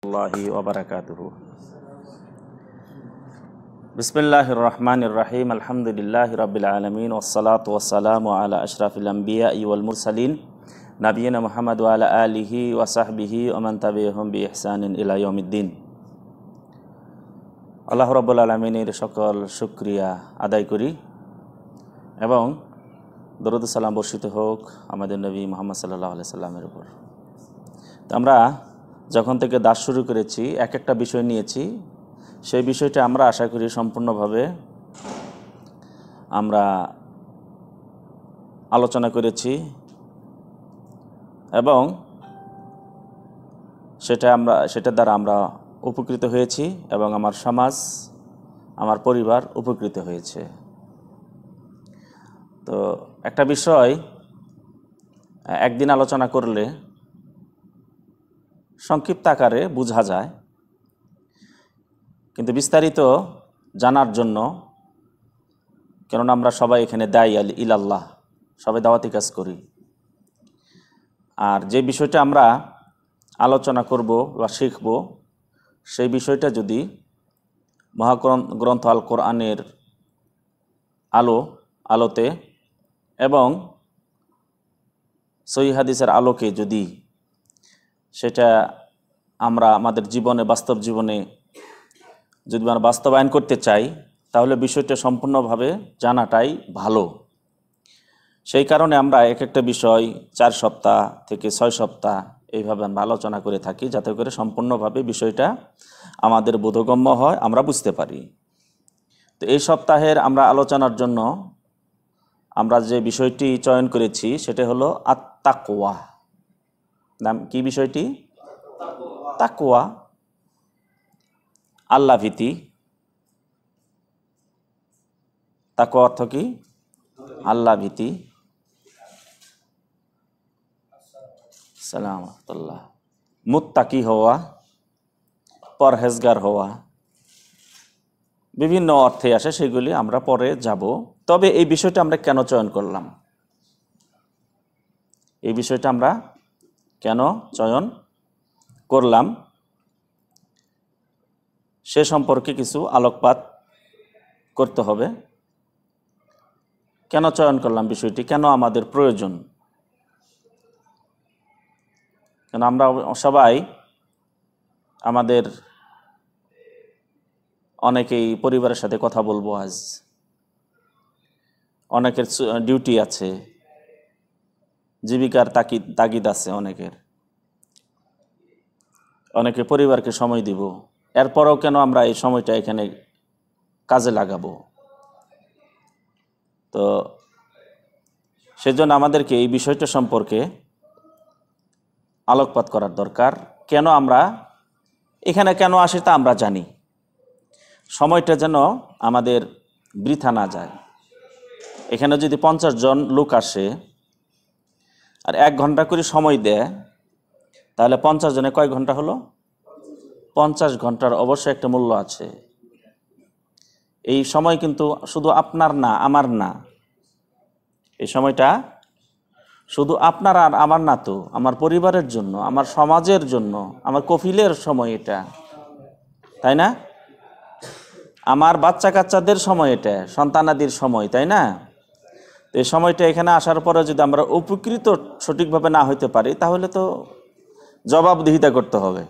الله وبركاته بسم الله الرحمن الرحيم الحمد لله رب العالمين والصلاة والسلام على أشرف الأنبياء والمرسلين نبينا محمد وعلى آله وصحبه ومن تبعهم بإحسان إلى يوم الدين আল্লাহ রব্বুল আলমিনের شكر শুক্রিয়া أداي كوري এবং দরুদ সালাম বর্ষিত হোক আমাদের নবী মোহাম্মদ সাল্লাহ আলাই সাল্লামের উপর তো আমরা যখন থেকে দাস শুরু করেছি এক একটা বিষয় নিয়েছি সেই বিষয়টা আমরা আশা করি সম্পূর্ণভাবে আমরা আলোচনা করেছি এবং সেটা আমরা সেটা দ্বারা আমরা উপকৃত হয়েছি এবং আমার সমাজ আমার পরিবার উপকৃত হয়েছে তো একটা বিষয় একদিন আলোচনা করলে সংক্ষিপ্ত আকারে বোঝা যায় কিন্তু বিস্তারিত জানার জন্য কেননা আমরা সবাই এখানে দায়ী আল ইলাল্লাহ সবাই দাওয়াতি কাজ করি আর যে বিষয়টা আমরা আলোচনা করব বা শিখব সেই বিষয়টা যদি গ্রন্থ আল কোরআনের আলো আলোতে এবং সহি হাদিসের আলোকে যদি সেটা আমরা আমাদের জীবনে বাস্তব জীবনে যদি আমরা বাস্তবায়ন করতে চাই তাহলে বিষয়টা সম্পূর্ণভাবে জানাটাই ভালো সেই কারণে আমরা এক একটা বিষয় চার সপ্তাহ থেকে ছয় সপ্তাহ এইভাবে আমরা আলোচনা করে থাকি যাতে করে সম্পূর্ণভাবে বিষয়টা আমাদের বোধগম্য হয় আমরা বুঝতে পারি তো এই সপ্তাহের আমরা আলোচনার জন্য আমরা যে বিষয়টি চয়ন করেছি সেটা হলো আত্মাকোয়া নাম কি বিষয়টি তাকুয়া আল্লাহ ভীতি তাকুয়া অর্থ কি আল্লাহ ভীতি সালাম মুত্তাকি হওয়া পরহেজগার হওয়া বিভিন্ন অর্থে আসে সেগুলি আমরা পরে যাব তবে এই বিষয়টা আমরা কেন চয়ন করলাম এই বিষয়টা আমরা কেন চয়ন করলাম সে সম্পর্কে কিছু আলোকপাত করতে হবে কেন চয়ন করলাম বিষয়টি কেন আমাদের প্রয়োজন কেন আমরা সবাই আমাদের অনেকেই পরিবারের সাথে কথা বলবো আজ অনেকের ডিউটি আছে জীবিকার তাকিদ তাগিদ আছে অনেকের অনেকে পরিবারকে সময় দিব এরপরেও কেন আমরা এই সময়টা এখানে কাজে লাগাব তো সেজন্য আমাদেরকে এই বিষয়টা সম্পর্কে আলোকপাত করার দরকার কেন আমরা এখানে কেন আসি তা আমরা জানি সময়টা যেন আমাদের বৃথা না যায় এখানে যদি পঞ্চাশ জন লোক আসে আর এক ঘন্টা করে সময় দেয় তাহলে পঞ্চাশ জনে কয় ঘন্টা হলো পঞ্চাশ ঘন্টার অবশ্যই একটা মূল্য আছে এই সময় কিন্তু শুধু আপনার না আমার না এই সময়টা শুধু আপনার আর আমার না তো আমার পরিবারের জন্য আমার সমাজের জন্য আমার কফিলের সময় এটা তাই না আমার বাচ্চা কাচ্চাদের সময় এটা সন্তানাদির সময় তাই না তো এই সময়টা এখানে আসার পরে যদি আমরা উপকৃত সঠিকভাবে না হইতে পারি তাহলে তো জবাবদিহিতা করতে হবে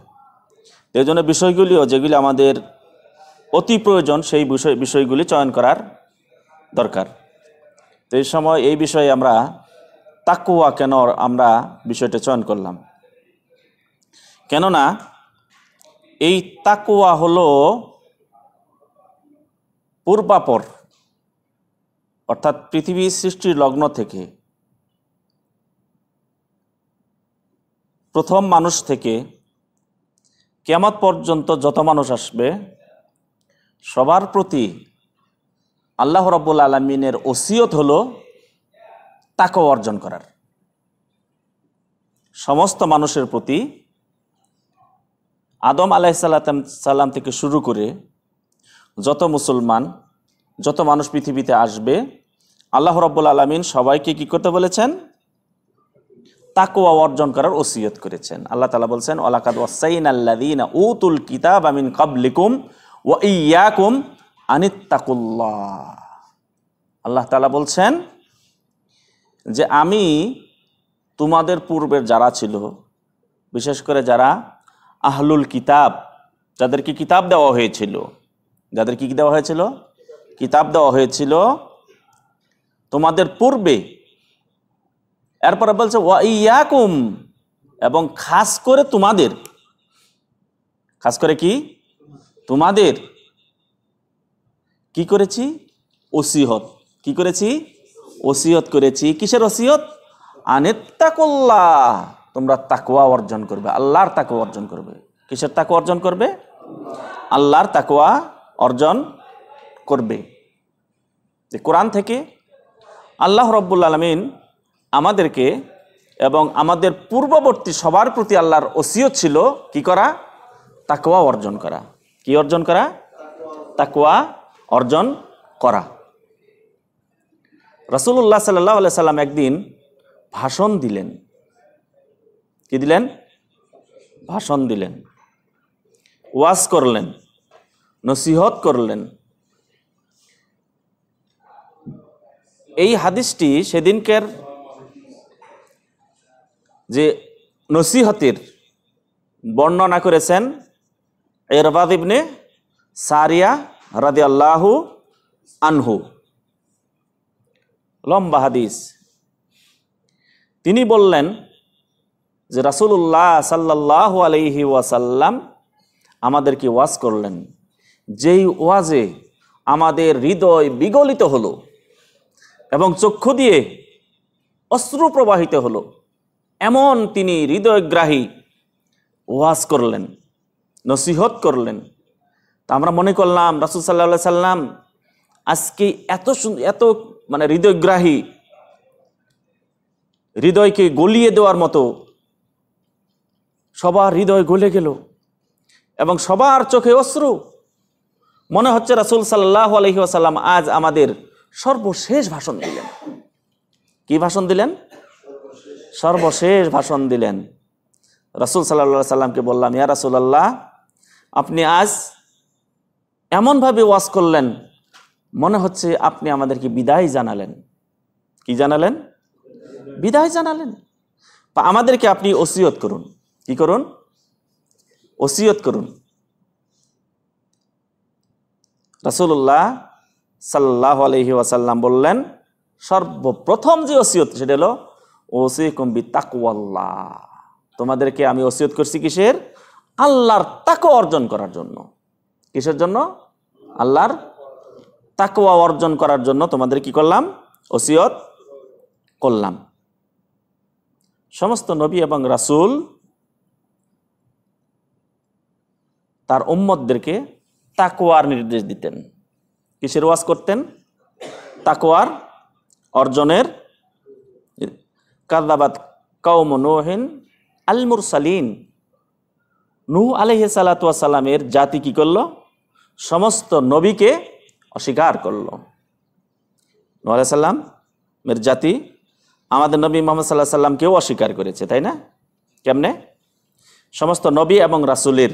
এই জন্য বিষয়গুলিও যেগুলি আমাদের অতি প্রয়োজন সেই বিষয় বিষয়গুলি চয়ন করার দরকার তো এই সময় এই বিষয়ে আমরা তাকুয়া কেন আমরা বিষয়টা চয়ন করলাম কেননা এই তাকুয়া হলো পূর্বাপর অর্থাৎ পৃথিবী সৃষ্টির লগ্ন থেকে প্রথম মানুষ থেকে কেমত পর্যন্ত যত মানুষ আসবে সবার প্রতি আল্লাহ রব্বুল আলমিনের ওসিয়ত হল তাকে অর্জন করার সমস্ত মানুষের প্রতি আদম আলাইসাল্লাম সাল্লাম থেকে শুরু করে যত মুসলমান যত মানুষ পৃথিবীতে আসবে আল্লাহ রব্বুল আলমিন সবাইকে কি করতে বলেছেন তাকুয়া অর্জন করার ওসিয়ত করেছেন আল্লাহ তালা বলছেন ওলাকাদ ওয়াসাইন আল্লাদিনা উতুল কিতাব আমিন কাবলিকুম ও ইয়াকুম আনিত্তাকুল্লাহ আল্লাহ তালা বলছেন যে আমি তোমাদের পূর্বের যারা ছিল বিশেষ করে যারা আহলুল কিতাব যাদেরকে কিতাব দেওয়া হয়েছিল যাদেরকে কি দেওয়া হয়েছিল কিতাব দেওয়া হয়েছিল তোমাদের পূর্বে এরপরে বলছে ওয়াইয়াকুম এবং খাস করে তোমাদের খাস করে কি তোমাদের কি করেছি ওসিহত কি করেছি ওসিহত করেছি কিসের ওসিহত আনেত্তাকল্লা তোমরা তাকোয়া অর্জন করবে আল্লাহর তাকোয়া অর্জন করবে কিসের তাকোয়া অর্জন করবে আল্লাহর তাকোয়া অর্জন করবে যে কোরআন থেকে আল্লাহ রব্বুল আলমিন আমাদেরকে এবং আমাদের পূর্ববর্তী সবার প্রতি আল্লাহর ওসিও ছিল কি করা তাকুয়া অর্জন করা কি অর্জন করা তাকুয়া অর্জন করা রসুল্লাহ সাল্লাহ সাল্লাম একদিন ভাষণ দিলেন কি দিলেন ভাষণ দিলেন ওয়াজ করলেন নসিহত করলেন এই হাদিসটি সেদিনকার যে নসিহতির বর্ণনা করেছেন এরবাদ ইবনে সারিয়া রাদি আল্লাহু আনহু লম্বা হাদিস তিনি বললেন যে রাসুল্লাহ সাল্লাহ আলহি ওয়াসাল্লাম আমাদেরকে ওয়াজ করলেন যেই ওয়াজে আমাদের হৃদয় বিগলিত হলো এবং চক্ষু দিয়ে অশ্রু প্রবাহিত হলো এমন তিনি হৃদয়গ্রাহী ওয়াজ করলেন নসিহত করলেন তা আমরা মনে করলাম রাসুল সাল্লা সাল্লাম আজকে এত এত মানে হৃদয়গ্রাহী হৃদয়কে গলিয়ে দেওয়ার মতো সবার হৃদয় গলে গেল এবং সবার চোখে অশ্রু মনে হচ্ছে রাসুল সাল্লাহ আলহিহাসাল্লাম আজ আমাদের সর্বশেষ ভাষণ দিলেন কি ভাষণ দিলেন সর্বশেষ ভাষণ দিলেন রাসুল সাল্লা সাল্লামকে বললাম ইয়া রাসুলাল্লাহ আপনি আজ এমনভাবে ওয়াজ করলেন মনে হচ্ছে আপনি আমাদেরকে বিদায় জানালেন কি জানালেন বিদায় জানালেন আমাদেরকে আপনি ওসিয়ত করুন কি করুন ওসিয়ত করুন রাসুল্লাহ সাল্লাহ আলহি ওয়াসাল্লাম বললেন সর্বপ্রথম যে ওসিয়ত সেটা হলো ওসি কম্বি তাকুয়াল্লাহ তোমাদেরকে আমি ওসিয়ত করছি কিসের আল্লাহর তাকু অর্জন করার জন্য কিসের জন্য আল্লাহর তাকুয়া অর্জন করার জন্য তোমাদের কি করলাম ওসিয়ত করলাম সমস্ত নবী এবং রাসুল তার উম্মতদেরকে তাকুয়ার নির্দেশ দিতেন কিসের ওয়াজ করতেন তাকোয়ার অর্জনের কাদাবাদ কৌম নোহিন আলমুর সালিন নূ আলহ সালাতামের জাতি কি করল সমস্ত নবীকে অস্বীকার করল নু সাল্লামের জাতি আমাদের নবী মোহাম্মদ সাল্লাহ সাল্লামকেও অস্বীকার করেছে তাই না কেমনে সমস্ত নবী এবং রাসুলের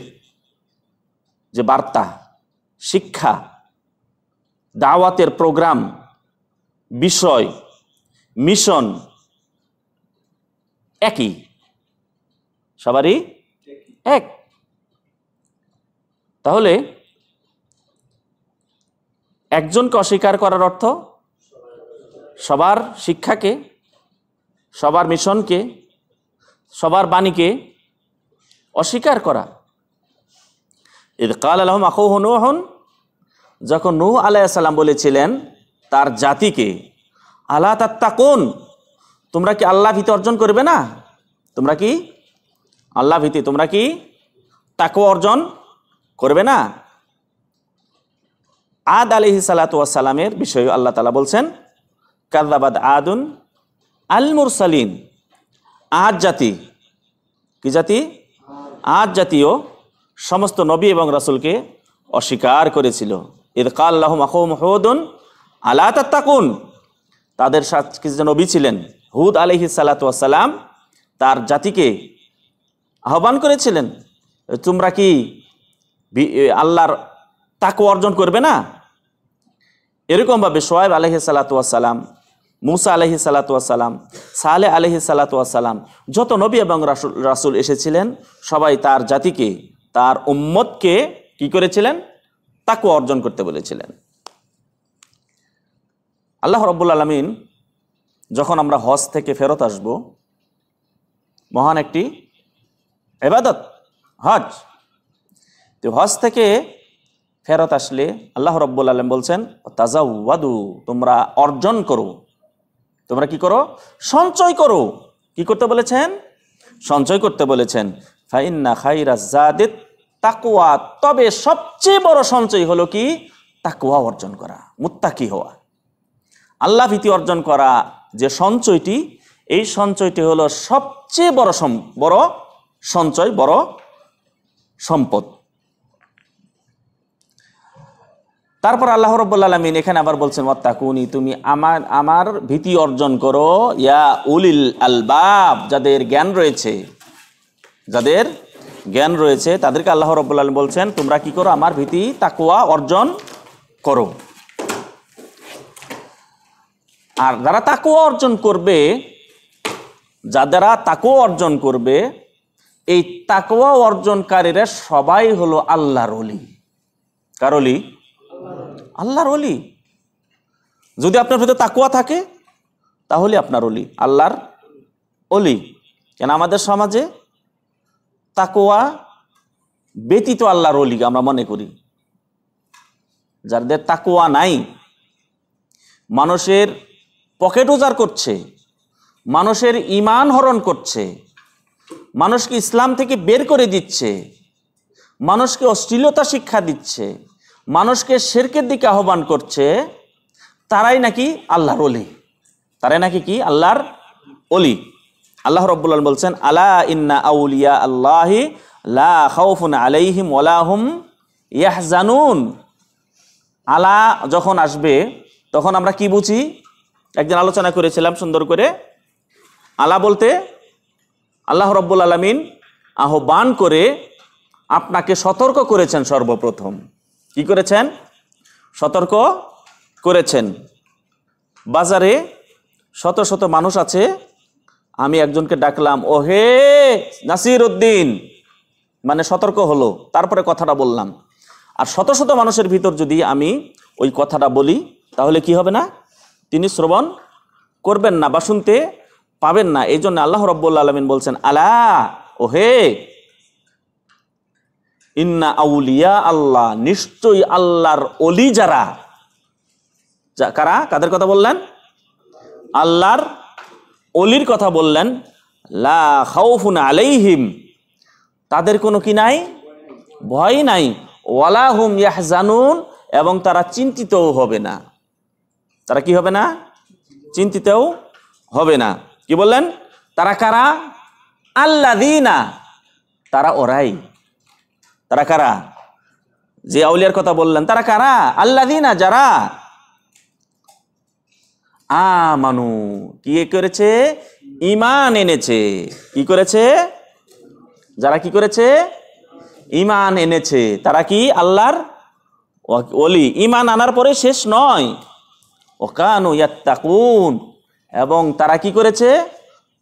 যে বার্তা শিক্ষা দাওয়াতের প্রোগ্রাম বিষয় মিশন একই সবারই এক তাহলে একজনকে অস্বীকার করার অর্থ সবার শিক্ষাকে সবার মিশনকে সবার বাণীকে অস্বীকার করা কাল আলহম আকৌ হন যখন নূহ আলাইসাল্লাম বলেছিলেন তার জাতিকে আল্লাহ তাত্তা কোন তোমরা কি আল্লাহ ভীতি অর্জন করবে না তোমরা কি আল্লাহ ভীতি তোমরা কি তাকে অর্জন করবে না আদ আলহি সালাতামের বিষয়ে আল্লাহ তালা বলছেন কাদ্দাবাদ আদুন আলমুর সালিন আজ জাতি কি জাতি আজ জাতীয় সমস্ত নবী এবং রাসুলকে অস্বীকার করেছিল ইদকা আল্লাহ মাহম হুদন আলা তাত্তাকুন তাদের সাথে নবী ছিলেন হুদ আলহি সালাতাম তার জাতিকে আহ্বান করেছিলেন তোমরা কি আল্লাহর তাকু অর্জন করবে না এরকমভাবে সোয়েব আলহি সালাতাম মুসা আলহি সালাতাম সালে আলহি সালাতাম যত নবী এবং রাসুল রাসুল এসেছিলেন সবাই তার জাতিকে তার উম্মতকে কি করেছিলেন তাকে অর্জন করতে বলেছিলেন আল্লাহ রব্বুল আলমিন যখন আমরা হজ থেকে ফেরত আসব মহান একটি এবাদত হজ তো হজ থেকে ফেরত আসলে আল্লাহ রব্বুল আলম বলছেন ওয়াদু তোমরা অর্জন করো তোমরা কি করো সঞ্চয় করো কি করতে বলেছেন সঞ্চয় করতে বলেছেন ফাইন্না খাইরা জাদিত তাকুয়া তবে সবচেয়ে বড় সঞ্চয় হলো কি তাকুয়া অর্জন করা মুত্তাকি হওয়া আল্লাহ ভীতি অর্জন করা যে সঞ্চয়টি এই সঞ্চয়টি হলো সবচেয়ে বড় বড় সঞ্চয় বড় সম্পদ তারপর আল্লাহ রব্বুল আলমিন এখানে আবার বলছেন ওয়াত্তাকুনি তুমি আমার আমার ভীতি অর্জন করো ইয়া উলিল আলবাব যাদের জ্ঞান রয়েছে যাদের জ্ঞান রয়েছে তাদেরকে আল্লাহ রব্বুল আলম বলছেন তোমরা কি করো আমার ভীতি তাকুয়া অর্জন করো আর যারা তাকুয়া অর্জন করবে যারা তাকুয়া অর্জন করবে এই তাকুয়া অর্জনকারীরা সবাই হলো আল্লাহর অলি কার অলি আল্লাহর অলি যদি আপনার ভিতরে তাকুয়া থাকে তাহলে আপনার অলি আল্লাহর অলি কেন আমাদের সমাজে তাকোয়া ব্যতীত আল্লাহর অলিগ আমরা মনে করি যাদের তাকোয়া নাই মানুষের পকেট উজার করছে মানুষের ইমান হরণ করছে মানুষকে ইসলাম থেকে বের করে দিচ্ছে মানুষকে অশ্লীলতা শিক্ষা দিচ্ছে মানুষকে শেরকের দিকে আহ্বান করছে তারাই নাকি আল্লাহর অলি তারাই নাকি কি আল্লাহর অলি আল্লাহ রব বলছেন আলা ইন্না আউলিয়া আল্লাহি লা খাউফুন আলাইহিম ওলাহুম ইয়াহজানুন আলা যখন আসবে তখন আমরা কি বুঝি একদিন আলোচনা করেছিলাম সুন্দর করে আলা বলতে আল্লাহ রব্বুল আলমিন আহ্বান করে আপনাকে সতর্ক করেছেন সর্বপ্রথম কি করেছেন সতর্ক করেছেন বাজারে শত শত মানুষ আছে আমি একজনকে ডাকলাম ও হে নাসির উদ্দিন মানে সতর্ক হলো তারপরে কথাটা বললাম আর শত শত মানুষের ভিতর যদি আমি ওই কথাটা বলি তাহলে কি হবে না তিনি শ্রবণ করবেন না বা শুনতে পাবেন না এই জন্য আল্লাহ রব্বুল্লা আলমিন বলছেন আলা ও হে ইন্না আউলিয়া আল্লাহ নিশ্চয়ই আল্লাহর অলি যারা কারা কাদের কথা বললেন আল্লাহর অলির কথা বললেন লা আলাইহিম তাদের কোনো কি নাই ভয় নাই ওয়ালাহুম জানুন এবং তারা চিন্তিতও হবে না তারা কি হবে না চিন্তিতও হবে না কি বললেন তারা কারা আল্লা দিনা তারা ওরাই তারা কারা যে আউলিয়ার কথা বললেন তারা কারা আল্লা দিনা যারা আমানু কি করেছে ইমান এনেছে কি করেছে যারা কি করেছে ইমান এনেছে তারা কি আল্লাহর অলি ইমান আনার পরে শেষ নয় ওকানু ইয়াত্তাকুন এবং তারা কি করেছে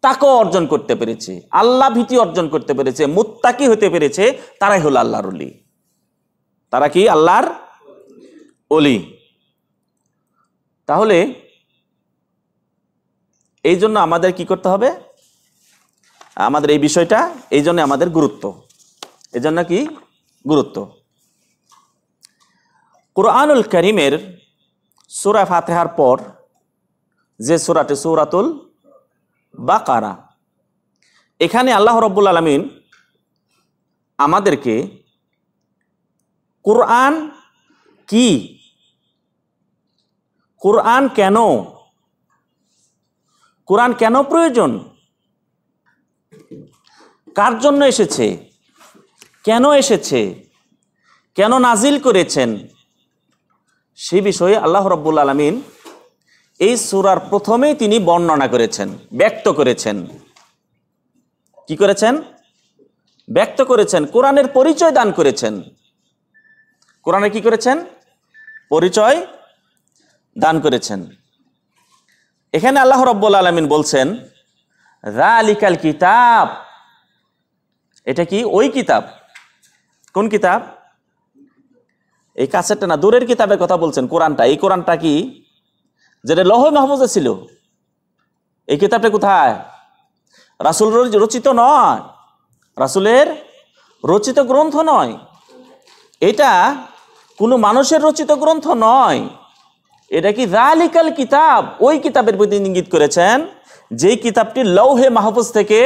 তাকও অর্জন করতে পেরেছে আল্লাহ ভীতি অর্জন করতে পেরেছে মুত্তাকি হতে পেরেছে তারাই হলো আল্লাহর অলি তারা কি আল্লাহর অলি তাহলে এই জন্য আমাদের কি করতে হবে আমাদের এই বিষয়টা এই জন্য আমাদের গুরুত্ব এই জন্য কি গুরুত্ব কোরআনুল করিমের সুরা ফাতেহার পর যে সুরাটি সৌরাতুল বাকারা এখানে আল্লাহ রব্বুল আলমিন আমাদেরকে কোরআন কি কোরআন কেন কোরআন কেন প্রয়োজন কার জন্য এসেছে কেন এসেছে কেন নাজিল করেছেন সে বিষয়ে আল্লাহ রব্বুল আলমিন এই সুরার প্রথমেই তিনি বর্ণনা করেছেন ব্যক্ত করেছেন কি করেছেন ব্যক্ত করেছেন কোরআনের পরিচয় দান করেছেন কোরআনে কি করেছেন পরিচয় দান করেছেন এখানে আল্লাহ রব্বুল আলমিন বলছেন রালিকাল কিতাব এটা কি ওই কিতাব কোন কিতাব এই কাছেরটা না দূরের কিতাবের কথা বলছেন কোরআনটা এই কোরআনটা কি যেটা লহ মাহমুদে ছিল এই কিতাবটা কোথায় রাসুল রচিত নয় রাসুলের রচিত গ্রন্থ নয় এটা কোনো মানুষের রচিত গ্রন্থ নয় এটা কি রালিকাল কিতাব ওই কিতাবের প্রতি ইঙ্গিত করেছেন যেই কিতাবটি লৌহে মাহফুজ থেকে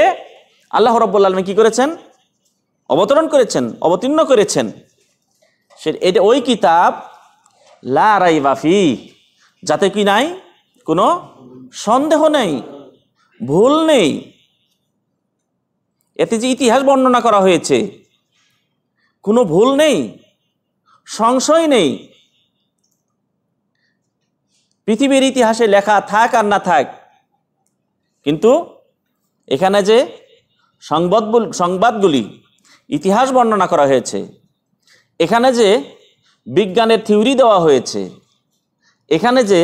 আল্লাহ রব্বুল আলমী কি করেছেন অবতরণ করেছেন অবতীর্ণ করেছেন সে এটা ওই কিতাব লা বাফি যাতে কি নাই কোনো সন্দেহ নেই ভুল নেই এতে যে ইতিহাস বর্ণনা করা হয়েছে কোনো ভুল নেই সংশয় নেই পৃথিবীর ইতিহাসে লেখা থাক আর না থাক কিন্তু এখানে যে সংবাদ সংবাদগুলি ইতিহাস বর্ণনা করা হয়েছে এখানে যে বিজ্ঞানের থিওরি দেওয়া হয়েছে এখানে যে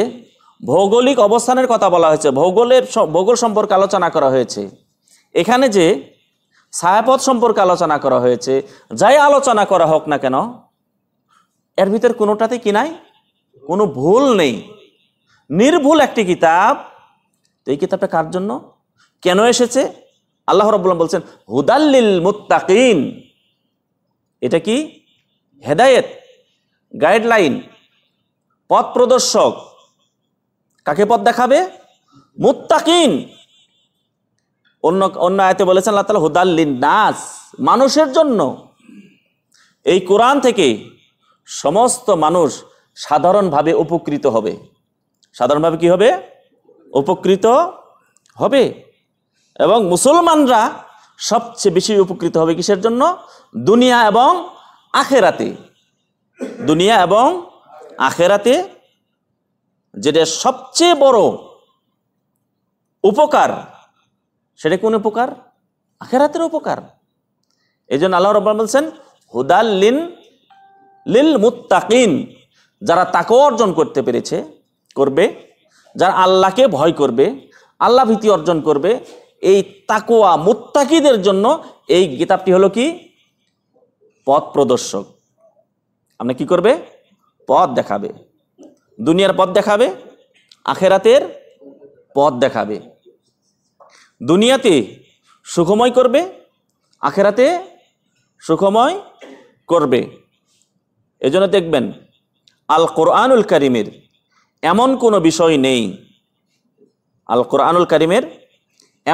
ভৌগোলিক অবস্থানের কথা বলা হয়েছে ভৌগোলের ভৌগোল সম্পর্কে আলোচনা করা হয়েছে এখানে যে ছায়াপথ সম্পর্কে আলোচনা করা হয়েছে যাই আলোচনা করা হোক না কেন এর ভিতর কোনোটাতে কি নাই কোনো ভুল নেই নির্ভুল একটি কিতাব তো এই কিতাবটা কার জন্য কেন এসেছে আল্লাহ রবুল্লাম বলছেন হুদাল্লিল মুত্তাকিন এটা কি হেদায়েত গাইডলাইন পথ প্রদর্শক কাকে পথ দেখাবে মুতাকিন অন্য অন্য আয়তে বলেছেন আল্লাহ তালা হুদাল্লিন নাস মানুষের জন্য এই কোরআন থেকে সমস্ত মানুষ সাধারণভাবে উপকৃত হবে সাধারণভাবে কি হবে উপকৃত হবে এবং মুসলমানরা সবচেয়ে বেশি উপকৃত হবে কিসের জন্য দুনিয়া এবং আখেরাতে দুনিয়া এবং আখেরাতে যেটা সবচেয়ে বড় উপকার সেটা কোন উপকার আখেরাতের উপকার এই জন্য আল্লাহ রব্বান বলছেন হুদাল্লিন লিল মুত্তাকিন যারা তাকে অর্জন করতে পেরেছে করবে যারা আল্লাহকে ভয় করবে আল্লাহ ভীতি অর্জন করবে এই তাকোয়া মুত্তাকিদের জন্য এই কিতাবটি হলো কি পথ প্রদর্শক আপনি কি করবে পথ দেখাবে দুনিয়ার পথ দেখাবে আখেরাতের পথ দেখাবে দুনিয়াতে সুখময় করবে আখেরাতে সুখময় করবে এজন্য দেখবেন আল কোরআনুল করিমের এমন কোনো বিষয় নেই আল কোরআনুল কারিমের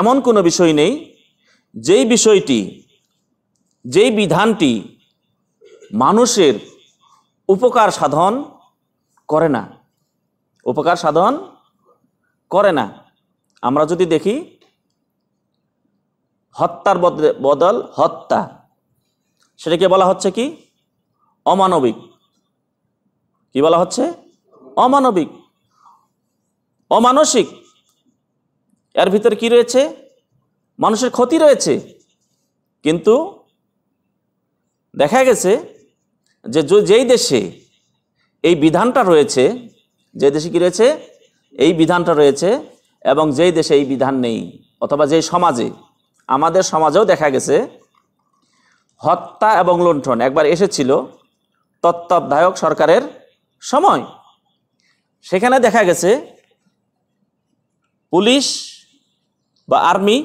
এমন কোনো বিষয় নেই যেই বিষয়টি যেই বিধানটি মানুষের উপকার সাধন করে না উপকার সাধন করে না আমরা যদি দেখি হত্যার বদল হত্যা সেটাকে বলা হচ্ছে কি অমানবিক কি বলা হচ্ছে অমানবিক অমানসিক এর ভিতরে কি রয়েছে মানুষের ক্ষতি রয়েছে কিন্তু দেখা গেছে যে যেই দেশে এই বিধানটা রয়েছে যে দেশে কি রয়েছে এই বিধানটা রয়েছে এবং যেই দেশে এই বিধান নেই অথবা যেই সমাজে আমাদের সমাজেও দেখা গেছে হত্যা এবং লুণ্ঠন একবার এসেছিল তত্ত্বাবধায়ক সরকারের সময় সেখানে দেখা গেছে পুলিশ বা আর্মি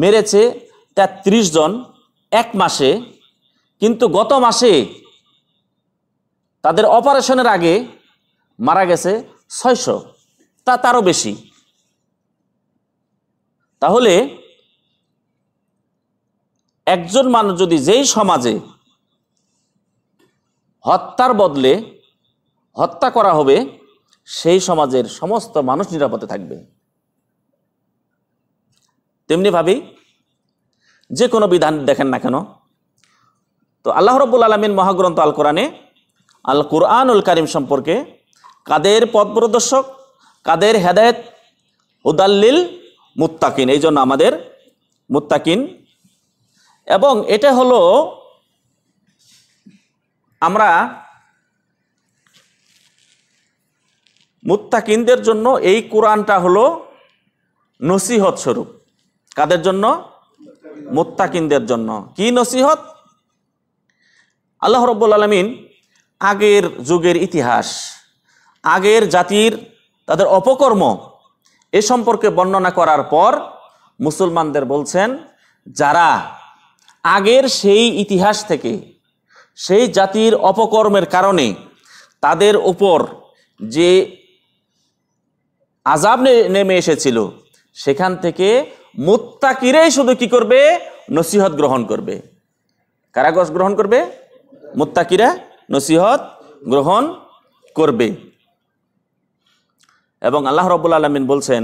মেরেছে তেত্রিশ জন এক মাসে কিন্তু গত মাসে তাদের অপারেশনের আগে মারা গেছে ছয়শ তা তারও বেশি তাহলে একজন মানুষ যদি যেই সমাজে হত্যার বদলে হত্যা করা হবে সেই সমাজের সমস্ত মানুষ নিরাপদে থাকবে তেমনি ভাবি যে কোনো বিধান দেখেন না কেন তো আল্লাহ রব্বুল আলমিন মহাগ্রন্থ আল কোরআনে আল কোরআনুল কারিম সম্পর্কে কাদের পথ প্রদর্শক কাদের হেদায়ত উদাল্লিল মুত্তাকিন এই জন্য আমাদের মুত্তাকিন এবং এটা হলো আমরা মুত্তাকিনদের জন্য এই কোরআনটা হলো নসিহত স্বরূপ কাদের জন্য মুত্তাকিনদের জন্য কি নসিহত আল্লাহ রব্বুল আলমিন আগের যুগের ইতিহাস আগের জাতির তাদের অপকর্ম এ সম্পর্কে বর্ণনা করার পর মুসলমানদের বলছেন যারা আগের সেই ইতিহাস থেকে সেই জাতির অপকর্মের কারণে তাদের উপর যে আজাব নেমে এসেছিল সেখান থেকে মুত্তাকিরাই শুধু কি করবে নসিহত গ্রহণ করবে কারাগস গ্রহণ করবে মুত্তাকিরা নসিহত গ্রহণ করবে এবং আল্লাহ রবুল আলমিন বলছেন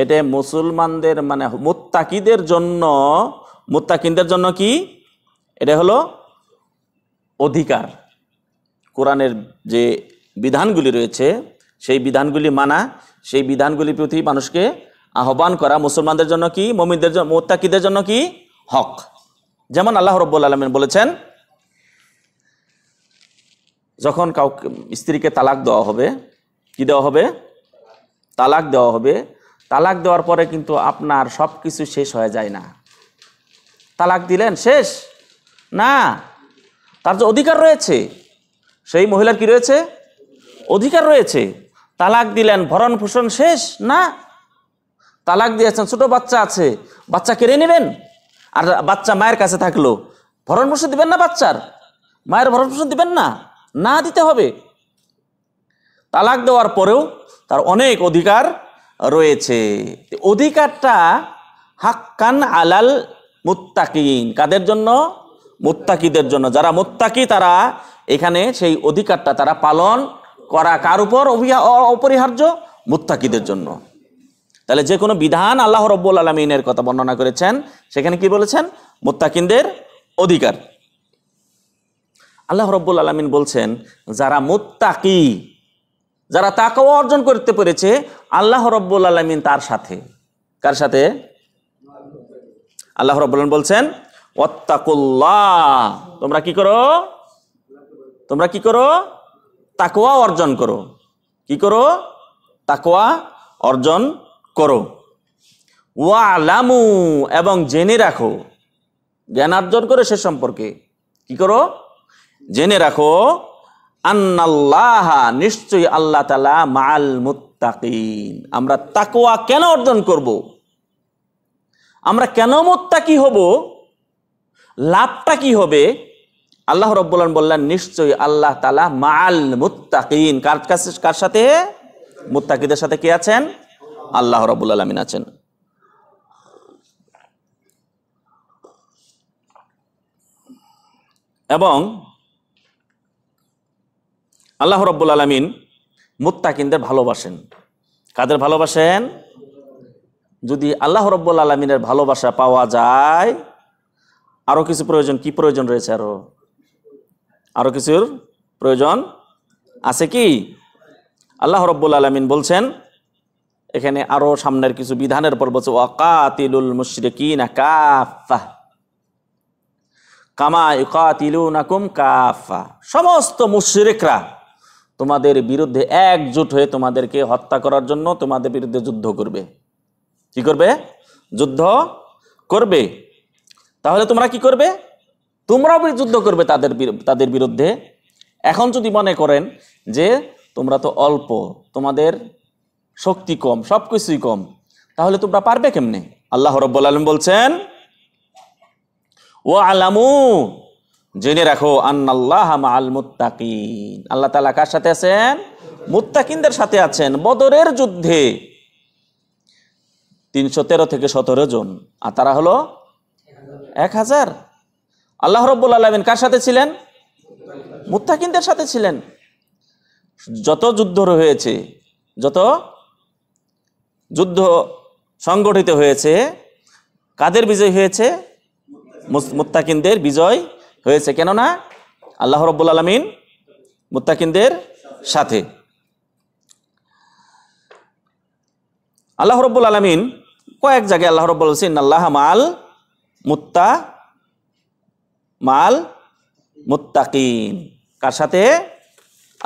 এটা মুসলমানদের মানে মুত্তাকিদের জন্য মুত্তাকিনদের জন্য কি এটা হলো অধিকার কোরআনের যে বিধানগুলি রয়েছে সেই বিধানগুলি মানা সেই বিধানগুলির প্রতি মানুষকে আহ্বান করা মুসলমানদের জন্য কি মমিনদের জন্য মোত্তাকিদের জন্য কি হক যেমন আল্লাহ রব্বুল আলমিন বলেছেন যখন কাউকে স্ত্রীকে তালাক দেওয়া হবে কি দেওয়া হবে তালাক দেওয়া হবে তালাক দেওয়ার পরে কিন্তু আপনার সব কিছু শেষ হয়ে যায় না তালাক দিলেন শেষ না তার যে অধিকার রয়েছে সেই মহিলার কি রয়েছে অধিকার রয়েছে তালাক দিলেন ভরণ পোষণ শেষ না তালাক দিয়েছেন ছোট বাচ্চা আছে বাচ্চা কেড়ে নেবেন আর বাচ্চা মায়ের কাছে থাকলো ভরণ পোষণ দিবেন না বাচ্চার মায়ের ভরণ পোষণ দিবেন না না দিতে হবে তালাক দেওয়ার পরেও তার অনেক অধিকার রয়েছে অধিকারটা হাক্কান আলাল মুত্তাকিন কাদের জন্য মুত্তাকিদের জন্য যারা মুত্তাকি তারা এখানে সেই অধিকারটা তারা পালন করা কার উপর অপরিহার্য মুত্তাকিদের জন্য তাহলে যে কোনো বিধান আল্লাহ রব্বুল আলমিনের কথা বর্ণনা করেছেন সেখানে কি বলেছেন মুত্তাকিনদের অধিকার আল্লাহ রব্বুল আলমিন বলছেন যারা মুত্তাকি যারা তাকেও অর্জন করতে পেরেছে আল্লাহ রব্বুল আলমিন তার সাথে কার সাথে আল্লাহ রব বলছেন অত্তাকুল্লাহ তোমরা কি করো তোমরা কি করো তাকোয়া অর্জন করো কি করো তাকোয়া অর্জন করো ওয়া এবং জেনে রাখো জ্ঞান অর্জন করে সে সম্পর্কে কি করো জেনে রাখো আন্নাল্লাহ নিশ্চয়ই আল্লাহ তালা মাল মুত্তাকিন আমরা তাকোয়া কেন অর্জন করব। আমরা কেন মোত্তাকি হব লাভটা কি হবে আল্লাহ রব্বুল্লান বললেন নিশ্চয়ই আল্লাহ তালা মাল মুতাকিন কার কার সাথে মুত্তাকিদের সাথে কে আছেন আল্লাহ রব্বুল আলমিন আছেন এবং আল্লাহ রব্বুল আলমিন মুতাকিনদের ভালোবাসেন কাদের ভালোবাসেন যদি আল্লাহ রব্বুল আলমিনের ভালোবাসা পাওয়া যায় আরও কিছু প্রয়োজন কি প্রয়োজন রয়েছে আরও আরও কিছুর প্রয়োজন আছে কি আল্লাহ রব্বুল আলমিন বলছেন এখানে আরও সামনের কিছু বিধানের পর বলছে ওয়াকাতিলুল মুশরিকিন কাফা কামা ইকাতিলুনাকুম কাফা সমস্ত মুশরিকরা তোমাদের বিরুদ্ধে একজোট হয়ে তোমাদেরকে হত্যা করার জন্য তোমাদের বিরুদ্ধে যুদ্ধ করবে কি করবে যুদ্ধ করবে তাহলে তোমরা কি করবে তোমরাও যুদ্ধ করবে তাদের তাদের বিরুদ্ধে এখন যদি মনে করেন যে তোমরা তো অল্প তোমাদের শক্তি কম সব কিছুই কম তাহলে তোমরা পারবে কেমনে আল্লাহ রব্বুল আলম বলছেন ও আলামু জেনে রাখো আন্নাল্লাহ আল মুত্তাকিন আল্লাহ তালা কার সাথে আছেন মুত্তাকিনদের সাথে আছেন বদরের যুদ্ধে তিনশো তেরো থেকে সতেরো জন আর তারা হলো এক হাজার আল্লাহ রব্বুল আলমিন কার সাথে ছিলেন মুত্তাকিনদের সাথে ছিলেন যত যুদ্ধ হয়েছে যত যুদ্ধ সংগঠিত হয়েছে কাদের বিজয় হয়েছে মুত্তাকিনদের বিজয় হয়েছে কেননা আল্লাহ রব্বুল আলমিন মুত্তাকিনদের সাথে আল্লাহ রব্বুল আলমিন কয়েক জায়গায় আল্লাহ রব্বুল সিন আল্লাহ মাল মুত্তা মাল মুত্তাকিন কার সাথে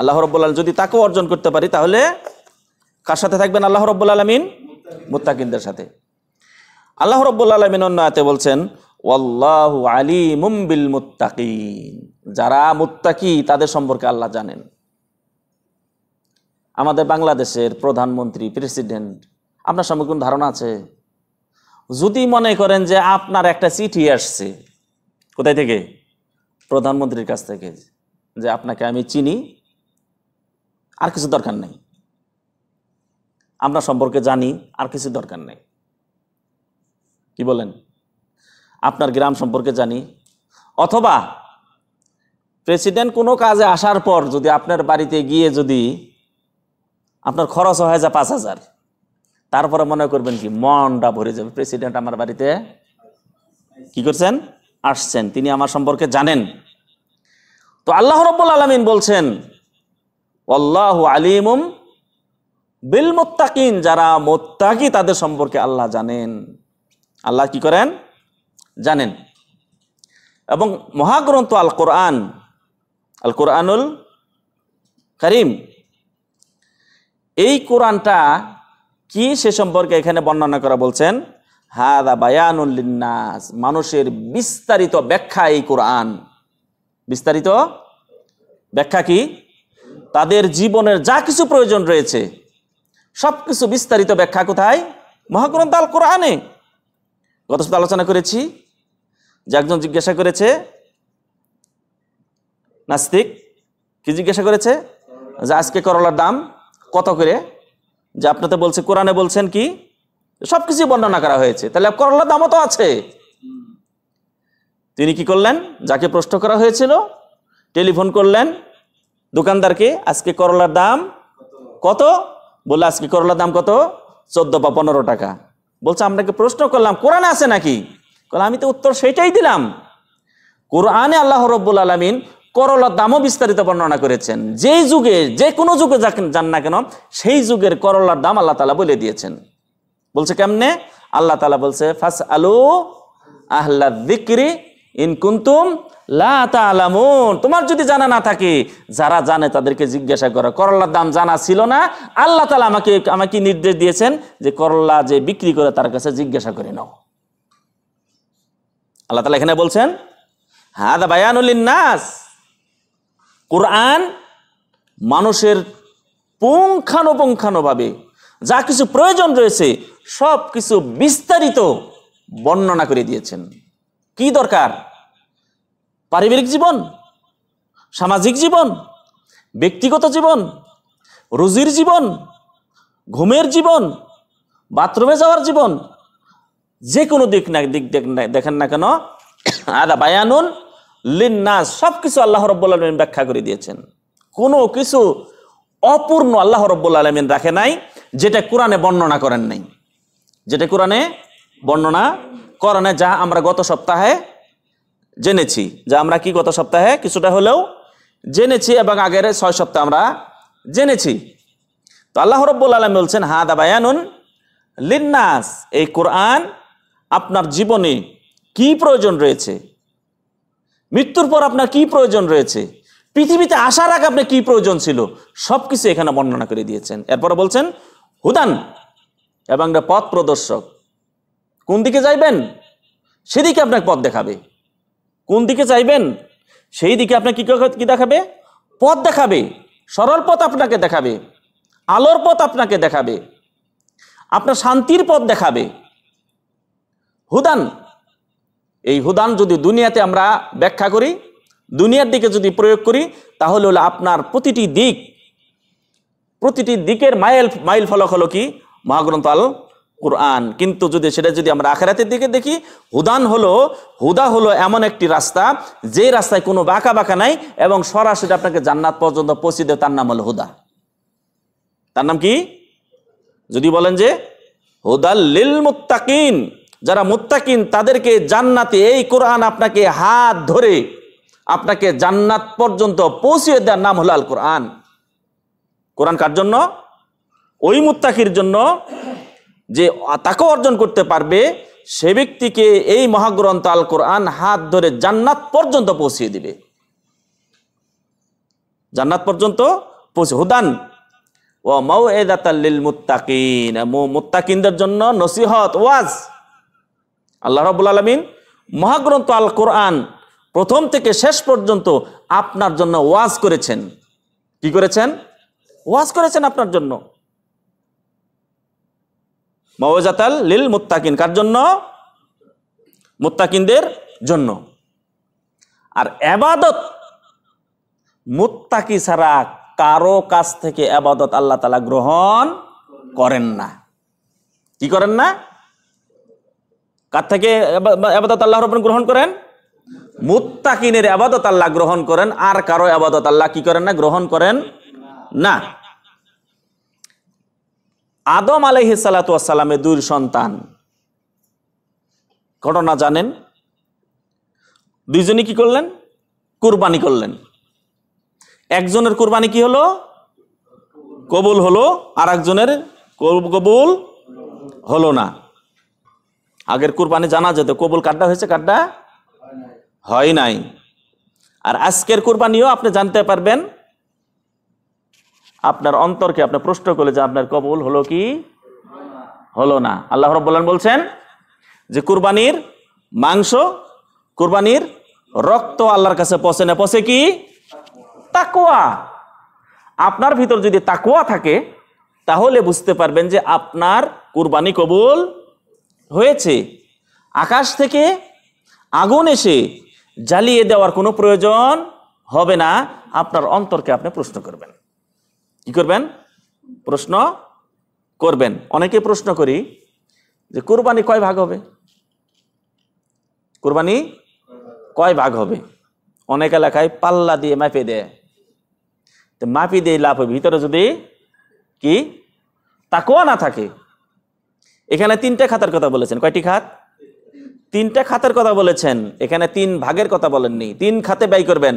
আল্লাহ রব্বুল আলম যদি তাকেও অর্জন করতে পারি তাহলে কার সাথে থাকবেন আল্লাহ রব্বুল আলমিন মুত্তাকিনদের সাথে আল্লাহ রব্বুল আলমিন অন্য বলছেন ওয়াল্লাহ আলী মুম্বিল মুত্তাকিন যারা মুত্তাকি তাদের সম্পর্কে আল্লাহ জানেন আমাদের বাংলাদেশের প্রধানমন্ত্রী প্রেসিডেন্ট আপনার সম্পর্কে কোনো ধারণা আছে যদি মনে করেন যে আপনার একটা চিঠি আসছে কোথায় থেকে প্রধানমন্ত্রীর কাছ থেকে যে আপনাকে আমি চিনি আর কিছু দরকার নেই আমরা সম্পর্কে জানি আর কিছু দরকার নেই কি বলেন আপনার গ্রাম সম্পর্কে জানি অথবা প্রেসিডেন্ট কোনো কাজে আসার পর যদি আপনার বাড়িতে গিয়ে যদি আপনার খরচ হয়ে যায় পাঁচ হাজার তারপরে মনে করবেন কি মনটা ভরে যাবে প্রেসিডেন্ট আমার বাড়িতে কি করছেন আসছেন তিনি আমার সম্পর্কে জানেন তো আল্লাহ রব আলিন বলছেন আল্লাহ আলিমুম বিল মোত্তাকিন যারা মোত্তাকি তাদের সম্পর্কে আল্লাহ জানেন আল্লাহ কি করেন জানেন এবং মহাগ্রন্থ আল কোরআন আল কোরআনুল করিম এই কোরআনটা কি সে সম্পর্কে এখানে বর্ণনা করা বলছেন হাদা বায়ানুল্লিন্নাস মানুষের বিস্তারিত ব্যাখ্যা এই কোরআন বিস্তারিত ব্যাখ্যা কি তাদের জীবনের যা কিছু প্রয়োজন রয়েছে সব কিছু বিস্তারিত ব্যাখ্যা কোথায় মহাগ্রন্থ আল কোরআনে গত সাথে আলোচনা করেছি যে একজন জিজ্ঞাসা করেছে নাস্তিক কি জিজ্ঞাসা করেছে যে আজকে করলার দাম কত করে যে আপনাদের বলছে কোরআনে বলছেন কি সব বর্ণনা করা হয়েছে তাহলে করল্লা দামও তো আছে তিনি কি করলেন যাকে প্রশ্ন করা হয়েছিল টেলিফোন করলেন দোকানদারকে আজকে করলার দাম কত বললে আজকে করলার দাম কত চোদ্দ বা পনেরো টাকা বলছে আপনাকে প্রশ্ন করলাম কোরআন আছে নাকি আমি তো উত্তর সেইটাই দিলাম কোরআনে আল্লাহ রব্বুল আলমিন করলার দামও বিস্তারিত বর্ণনা করেছেন যেই যুগে যে কোনো যুগে যান না কেন সেই যুগের করলার দাম আল্লাহ তালা বলে দিয়েছেন বলছে কেমনে আল্লাহ তালা বলছে ফাস আলু আহ্লা দিক্রি ইনকুন্তুম লামুন তোমার যদি জানা না থাকে যারা জানে তাদেরকে জিজ্ঞাসা করো করল্লার দাম জানা ছিল না আল্লাহ তালা আমাকে আমাকে নির্দেশ দিয়েছেন যে করল্লা যে বিক্রি করে তার কাছে জিজ্ঞাসা করে নাও আল্লাহ তালা এখানে বলছেন হ্যাঁ হাদা বায়ানুলিনাস কোরআন মানুষের পুঙ্খানুপুঙ্খানুভাবে যা কিছু প্রয়োজন রয়েছে সব কিছু বিস্তারিত বর্ণনা করে দিয়েছেন কি দরকার পারিবারিক জীবন সামাজিক জীবন ব্যক্তিগত জীবন রুজির জীবন ঘুমের জীবন বাথরুমে যাওয়ার জীবন যে কোনো দিক না দিক দেখেন না কেন আদা বায়ানুন লিন্নাস সব কিছু আল্লাহ রব্বুল আলমিন ব্যাখ্যা করে দিয়েছেন কোনো কিছু অপূর্ণ আল্লাহ রব্বুল আলমিন রাখে নাই যেটা কোরআনে বর্ণনা করেন নাই যেটা কোরআনে বর্ণনা করানে যা আমরা গত সপ্তাহে জেনেছি যা আমরা কি গত সপ্তাহে কিছুটা হলেও জেনেছি এবং আগের ছয় সপ্তাহ আমরা জেনেছি তো আল্লাহ রব্বুল আলম বলছেন হাদা বায়ানুন লিন্নাস এই কোরআন আপনার জীবনে কি প্রয়োজন রয়েছে মৃত্যুর পর আপনার কি প্রয়োজন রয়েছে পৃথিবীতে আসার আগে আপনার কি প্রয়োজন ছিল সব কিছু এখানে বর্ণনা করে দিয়েছেন এরপরে বলছেন হুদান এবং একটা পথ প্রদর্শক কোন দিকে যাইবেন সেদিকে আপনাকে পথ দেখাবে কোন দিকে চাইবেন সেই দিকে আপনাকে কি দেখাবে পথ দেখাবে সরল পথ আপনাকে দেখাবে আলোর পথ আপনাকে দেখাবে আপনার শান্তির পথ দেখাবে হুদান এই হুদান যদি দুনিয়াতে আমরা ব্যাখ্যা করি দুনিয়ার দিকে যদি প্রয়োগ করি তাহলে হলো আপনার প্রতিটি দিক প্রতিটি দিকের মাইল মাইল ফলক হলো কি মহাগ্রন্থ আল কোরআন কিন্তু যদি সেটা যদি আমরা আখেরাতের দিকে দেখি হুদান হলো হুদা হলো এমন একটি রাস্তা যে রাস্তায় কোনো বাঁকা বাঁকা নাই এবং সরাসরি আপনাকে জান্নাত পর্যন্ত পৌঁছে দেয় তার নাম হলো হুদা তার নাম কি যদি বলেন যে হুদা লিল মুত্তাকিন যারা মুত্তাকিন তাদেরকে জান্নাতে এই কোরআন আপনাকে হাত ধরে আপনাকে জান্নাত পর্যন্ত পৌঁছিয়ে দেওয়ার নাম হলো আল কোরআন কোরআন কার জন্য ওই মুত্তাকির জন্য যে তাকে অর্জন করতে পারবে সে ব্যক্তিকে এই মহাগ্রন্থ আল কোরআন হাত ধরে জান্নাত পর্যন্ত পৌঁছিয়ে দিবে জান্নাত পর্যন্ত পৌঁছে হুদান ও এ দাতাল্লিল মুত্তাকিন মুত্তাকিনদের জন্য নসিহত ওয়াজ আল্লাহ রাবুল আলমিন মহাগ্রন্থ আল কোরআন প্রথম থেকে শেষ পর্যন্ত আপনার জন্য ওয়াজ করেছেন কি করেছেন ওয়াজ করেছেন আপনার জন্য মওয়াজাতাল লিল মুত্তাকিন কার জন্য মুত্তাকিনদের জন্য আর এবাদত মুত্তাকি ছাড়া কারো কাছ থেকে আবাদত আল্লাহ তালা গ্রহণ করেন না কি করেন না কার থেকে আবাদত আল্লাহর রবন গ্রহণ করেন মুত্তাকিনের আবাদত আল্লাহ গ্রহণ করেন আর কারো আবাদত আল্লাহ কি করেন না গ্রহণ করেন না আদম আলহ সালাতামের দুই সন্তান ঘটনা জানেন দুইজনই কি করলেন কুরবানি করলেন একজনের কুরবানি কি হলো কবুল হলো আর একজনের কবুল হলো না আগের কুরবানি জানা যেত কবুল কাড্ডা হয়েছে কাড্ডা হয় নাই আর আজকের কুরবানিও আপনি জানতে পারবেন আপনার অন্তরকে আপনার প্রশ্ন করলে যে আপনার কবুল হলো কি হলো না আল্লাহ রব্বুল্লান বলছেন যে কুরবানির মাংস কুরবানির রক্ত আল্লাহর কাছে পচে না পচে কি তাকুয়া আপনার ভিতর যদি তাকুয়া থাকে তাহলে বুঝতে পারবেন যে আপনার কুরবানি কবুল হয়েছে আকাশ থেকে আগুন এসে জ্বালিয়ে দেওয়ার কোনো প্রয়োজন হবে না আপনার অন্তরকে আপনি প্রশ্ন করবেন কি করবেন প্রশ্ন করবেন অনেকে প্রশ্ন করি যে কোরবানি কয় ভাগ হবে কোরবানি কয় ভাগ হবে অনেক এলাকায় পাল্লা দিয়ে মাপে দেয় তো মাপি দিয়ে লাভ হবে ভিতরে যদি কি তাকোয়া না থাকে এখানে তিনটা খাতার কথা বলেছেন কয়টি খাত তিনটা খাতের কথা বলেছেন এখানে তিন ভাগের কথা বলেননি তিন খাতে ব্যয় করবেন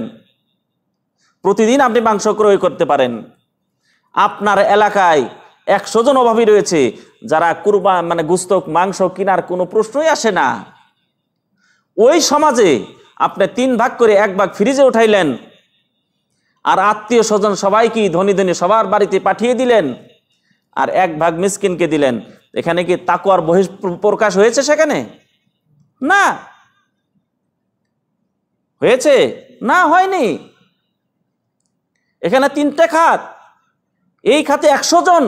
প্রতিদিন আপনি মাংস ক্রয় করতে পারেন আপনার এলাকায় একশো জন অভাবী রয়েছে যারা কুরবা মানে গুস্তক মাংস কিনার কোনো প্রশ্নই আসে না ওই সমাজে আপনি তিন ভাগ করে এক ভাগ ফ্রিজে উঠাইলেন আর আত্মীয় স্বজন সবাইকে ধনী ধনী সবার বাড়িতে পাঠিয়ে দিলেন আর এক ভাগ মিসকিনকে দিলেন এখানে কি তাকুয়ার বহিষ প্রকাশ হয়েছে সেখানে না হয়েছে না হয়নি এখানে তিনটে খাত এই খাতে একশো জন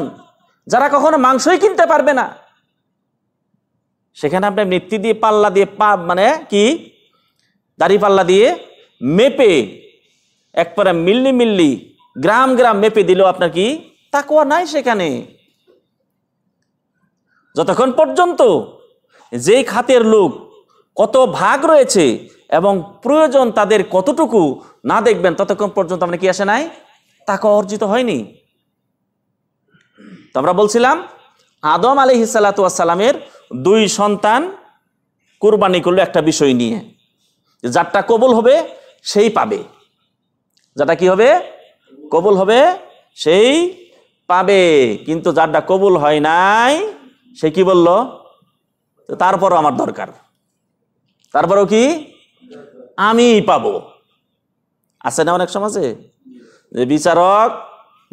যারা কখনো মাংসই কিনতে পারবে না সেখানে আপনি মৃত্যু দিয়ে পাল্লা দিয়ে পা মানে কি দাড়ি পাল্লা দিয়ে মেপে একবারে মিল্লি মিল্লি গ্রাম গ্রাম মেপে দিল আপনার কি তাকুয়া নাই সেখানে যতক্ষণ পর্যন্ত যেই খাতের লোক কত ভাগ রয়েছে এবং প্রয়োজন তাদের কতটুকু না দেখবেন ততক্ষণ পর্যন্ত আপনি কি আসে নাই তাকুয়া অর্জিত হয়নি তো আমরা বলছিলাম আদম আলি হিসালাতামের দুই সন্তান কুরবানি করলো একটা বিষয় নিয়ে যারটা কবল হবে সেই পাবে যাটা কি হবে কবল হবে সেই পাবে কিন্তু যারটা কবুল হয় নাই সে কি বলল তারপরও আমার দরকার তারপরও কি আমি পাবো আছে না অনেক সমাজে যে বিচারক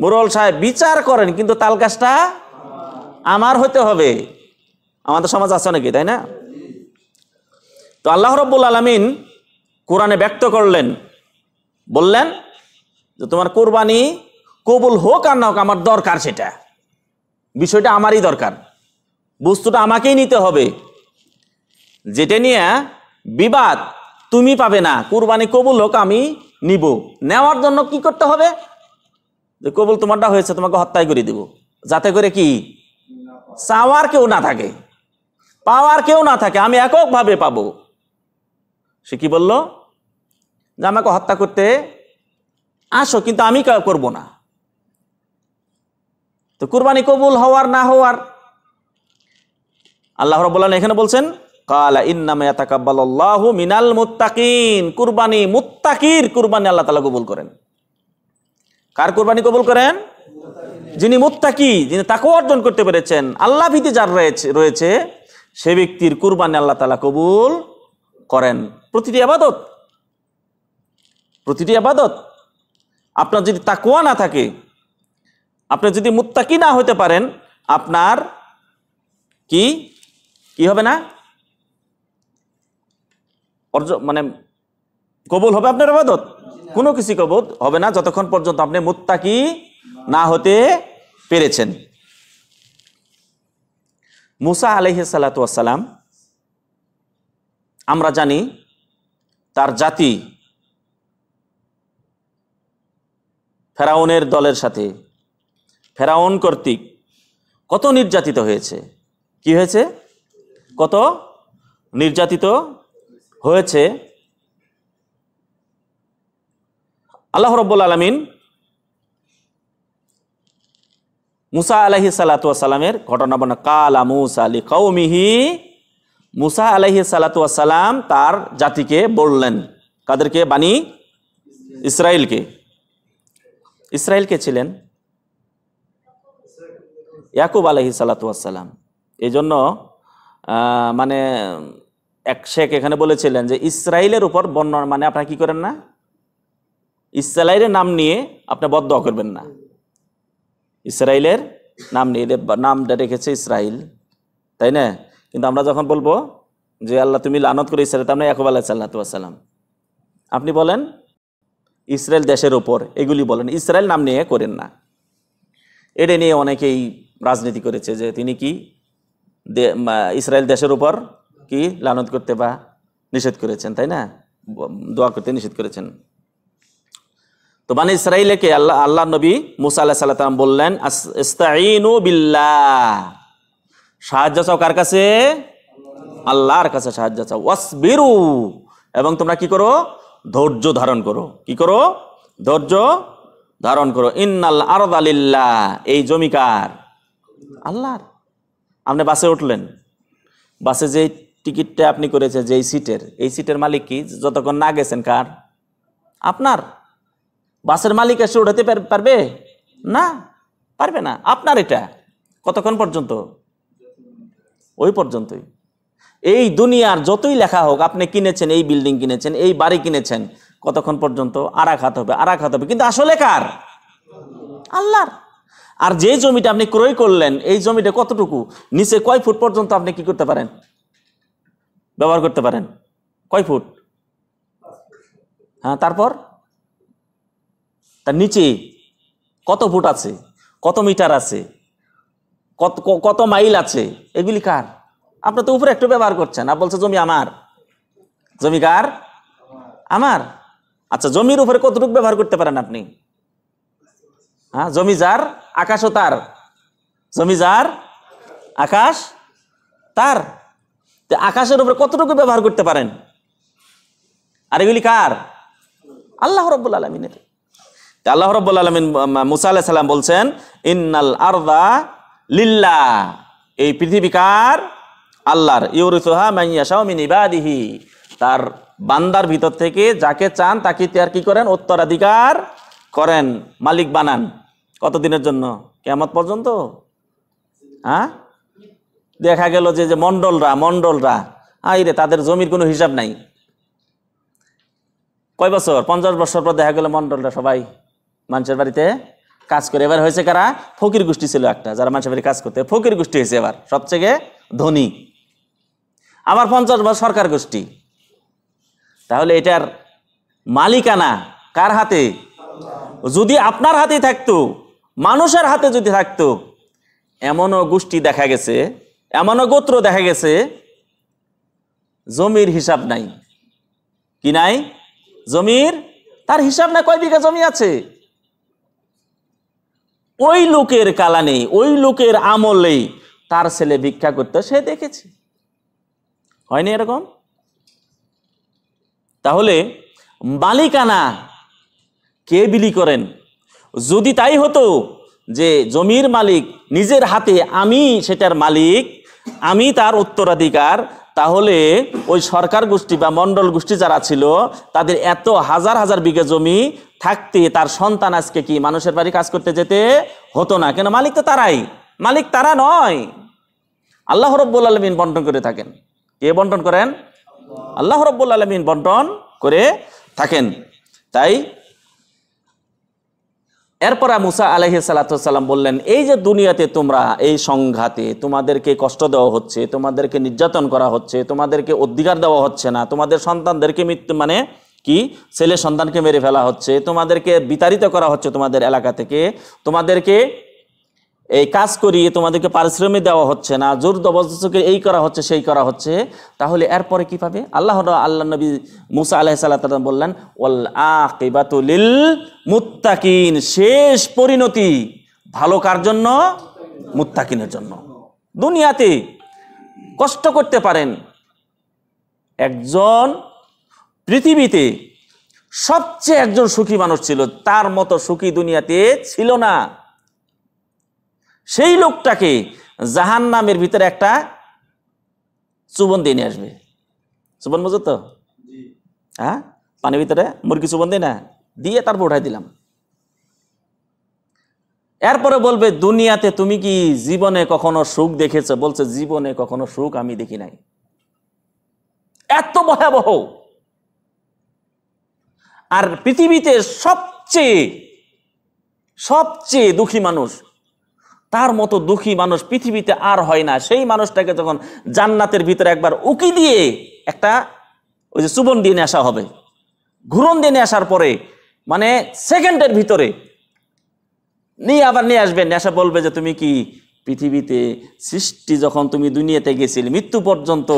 মুরল সাহেব বিচার করেন কিন্তু তাল গাছটা আমার হতে হবে আমাদের সমাজ আছে নাকি তাই না তো আল্লাহ রব্বুল আলমিন কোরআনে ব্যক্ত করলেন বললেন যে তোমার কোরবানি কবুল হোক আর না হোক আমার দরকার সেটা বিষয়টা আমারই দরকার বস্তুটা আমাকেই নিতে হবে যেটা নিয়ে বিবাদ তুমি পাবে না কোরবানি কবুল হোক আমি নিব নেওয়ার জন্য কি করতে হবে যে কবুল তোমারটা হয়েছে তোমাকে হত্যাই করে দিব যাতে করে কি চাওয়ার কেউ না থাকে পাওয়ার কেউ না থাকে আমি এককভাবে পাব সে কি বলল যে আমাকে হত্যা করতে আসো কিন্তু আমি করব না তো কুরবানি কবুল হওয়ার না হওয়ার আল্লাহ রবাহ এখানে বলছেন কালা ইন্নামে মিনাল মুত্তাকিন কুরবানি মুত্তাকির কুরবানি আল্লাহ তালা কবুল করেন কার কোরবানি কবুল করেন যিনি মুত্তাকি যিনি তাকে অর্জন করতে পেরেছেন আল্লাহ ভীতি যার রয়েছে রয়েছে সে ব্যক্তির কুরবানি আল্লাহ তালা কবুল করেন প্রতিটি আবাদত প্রতিটি আবাদত আপনার যদি তাকুয়া না থাকে আপনি যদি মুত্তাকি না হতে পারেন আপনার কি কি হবে না মানে কবুল হবে আপনার আবাদত কোনো কিছু কবত হবে না যতক্ষণ পর্যন্ত আপনি মুত্তাকি না হতে পেরেছেন মুসা আলহি সালাতাম আমরা জানি তার জাতি ফেরাউনের দলের সাথে ফেরাউন কর্তৃক কত নির্যাতিত হয়েছে কি হয়েছে কত নির্যাতিত হয়েছে আল্লাহ রব্বুল আলমিন মুসা আলহি সালাতামের ঘটনা বর্ণনা কালা মুসা আলী কৌমিহি মুসা আলহি সালাতাম তার জাতিকে বললেন কাদেরকে বাণী ইসরায়েলকে ইসরায়েলকে ছিলেন ইয়াকুব আলহি সালাতাম এই জন্য মানে এক শেখ এখানে বলেছিলেন যে ইসরায়েলের উপর বর্ণনা মানে আপনারা কি করেন না ইসরায়েলের নাম নিয়ে আপনি বদ করবেন না ইসরায়েলের নাম নিয়ে নামটা রেখেছে ইসরায়েল তাই না কিন্তু আমরা যখন বলবো যে আল্লাহ তুমি লানত করে ইসরায়েল তার একবার আল্লাহ সাল্লাহাম আপনি বলেন ইসরায়েল দেশের ওপর এগুলি বলেন ইসরায়েল নাম নিয়ে করেন না এটা নিয়ে অনেকেই রাজনীতি করেছে যে তিনি কি ইসরায়েল দেশের উপর কি লানত করতে বা নিষেধ করেছেন তাই না দোয়া করতে নিষেধ করেছেন তো বানি ইসরাইলেকে আল্লাহ আল্লাহ নবী মুসা আল্লাহাম বললেন সাহায্য চাও কার কাছে আল্লাহর কাছে সাহায্য চাও ওয়াসবিরু এবং তোমরা কি করো ধৈর্য ধারণ করো কি করো ধৈর্য ধারণ করো ইন্নাল আরদ আলিল্লাহ এই জমিকার আল্লাহর আপনি বাসে উঠলেন বাসে যে টিকিটটা আপনি করেছেন যে সিটের এই সিটের মালিক কি যতক্ষণ না গেছেন কার আপনার বাসের মালিক এসে উঠাতে পারবে না পারবে না আপনার এটা কতক্ষণ পর্যন্ত ওই পর্যন্তই এই দুনিয়ার যতই লেখা হোক আপনি কিনেছেন এই বিল্ডিং কিনেছেন এই বাড়ি কিনেছেন কতক্ষণ পর্যন্ত আরাঘাত হবে আর আরাঘাত হবে কিন্তু আসলে কার আল্লাহর আর যে জমিটা আপনি ক্রয় করলেন এই জমিটা কতটুকু নিচে কয় ফুট পর্যন্ত আপনি কি করতে পারেন ব্যবহার করতে পারেন কয় ফুট হ্যাঁ তারপর তার নিচে কত ফুট আছে কত মিটার আছে কত কত মাইল আছে এগুলি কার আপনার তো উপরে একটু ব্যবহার করছেন আর বলছে জমি আমার জমি কার আমার আচ্ছা জমির উপরে কতটুকু ব্যবহার করতে পারেন আপনি হ্যাঁ জমি যার আকাশও তার জমি যার আকাশ তার আকাশের উপরে কতটুকু ব্যবহার করতে পারেন আর এগুলি কার আল্লাহ রব্বুল আলমিনের আল্লাহ রব আলমিন মুসা আল্লাহ সাল্লাম বলছেন ইন্নাল আরদা লিল্লা এই কার আল্লাহর ইউরিসোহা মাইয়াশাও তার বান্দার ভিতর থেকে যাকে চান তাকে তার কি করেন উত্তরাধিকার করেন মালিক বানান কতদিনের জন্য কেমত পর্যন্ত হ্যাঁ দেখা গেল যে যে মণ্ডলরা মণ্ডলরা রে তাদের জমির কোনো হিসাব নাই কয় বছর পঞ্চাশ বছর পর দেখা গেল মণ্ডলরা সবাই মানুষের বাড়িতে কাজ করে এবার হয়েছে কারা ফকির গোষ্ঠী ছিল একটা যারা মানুষের বাড়ি কাজ করতে ফকির গোষ্ঠী হয়েছে এবার সবথেকে ধনী আবার পঞ্চাশ বছর সরকার গোষ্ঠী তাহলে এটার মালিকানা কার হাতে যদি আপনার হাতেই থাকতো মানুষের হাতে যদি থাকতো এমনও গোষ্ঠী দেখা গেছে এমনও গোত্র দেখা গেছে জমির হিসাব নাই কি নাই জমির তার হিসাব না কয় বিঘা জমি আছে ওই লোকের কালানে ওই লোকের আমলেই তার ছেলে ভিক্ষা করতে সে দেখেছে হয়নি এরকম তাহলে মালিকানা কে বিলি করেন যদি তাই হতো যে জমির মালিক নিজের হাতে আমি সেটার মালিক আমি তার উত্তরাধিকার তাহলে ওই সরকার গোষ্ঠী বা মন্ডল গোষ্ঠী যারা ছিল তাদের এত হাজার হাজার বিঘা জমি থাকতে তার সন্তান আজকে কি মানুষের বাড়ি কাজ করতে যেতে হতো না কেন মালিক তো তারাই মালিক তারা নয় আল্লাহ রব্বুল আলমিন বন্টন করে থাকেন কে বন্টন করেন আল্লাহ রব্বুল আলমিন বন্টন করে থাকেন তাই এরপর মুসা আলহ সালাতাম বললেন এই যে দুনিয়াতে তোমরা এই সংঘাতে তোমাদেরকে কষ্ট দেওয়া হচ্ছে তোমাদেরকে নির্যাতন করা হচ্ছে তোমাদেরকে অধিকার দেওয়া হচ্ছে না তোমাদের সন্তানদেরকে মৃত্যু মানে কি ছেলে সন্তানকে মেরে ফেলা হচ্ছে তোমাদেরকে বিতাড়িত করা হচ্ছে তোমাদের এলাকা থেকে তোমাদেরকে এই কাজ করিয়ে তোমাদেরকে পারিশ্রমিক দেওয়া হচ্ছে না জোর দবস্তকে এই করা হচ্ছে সেই করা হচ্ছে তাহলে এরপরে কি পাবে আল্লাহ আল্লাহ নবী মুসা আলাহ সাল্লাহ বললেন ওল আকিবাতুলিল মুত্তাকিন শেষ পরিণতি ভালো কার জন্য মুত্তাকিনের জন্য দুনিয়াতে কষ্ট করতে পারেন একজন পৃথিবীতে সবচেয়ে একজন সুখী মানুষ ছিল তার মতো সুখী দুনিয়াতে ছিল না সেই লোকটাকে জাহান নামের ভিতরে একটা চুবন দিয়ে নিয়ে আসবে চুবন বুঝো তো হ্যাঁ পানির ভিতরে মুরগি চুবন দিই না দিয়ে তারপর উঠাই দিলাম এরপরে বলবে দুনিয়াতে তুমি কি জীবনে কখনো সুখ দেখেছো বলছে জীবনে কখনো সুখ আমি দেখি নাই এত ভয়াবহ আর পৃথিবীতে সবচেয়ে সবচেয়ে দুঃখী মানুষ তার মতো দুঃখী মানুষ পৃথিবীতে আর হয় না সেই মানুষটাকে যখন জান্নাতের ভিতরে একবার উকি দিয়ে একটা ওই যে চুবন দিয়ে নিয়ে আসা হবে ঘুরন দিয়ে নিয়ে আসার পরে মানে সেকেন্ডের ভিতরে নিয়ে আবার নিয়ে আসবে নেশা বলবে যে তুমি কি পৃথিবীতে সৃষ্টি যখন তুমি দুনিয়াতে গেছিলে মৃত্যু পর্যন্ত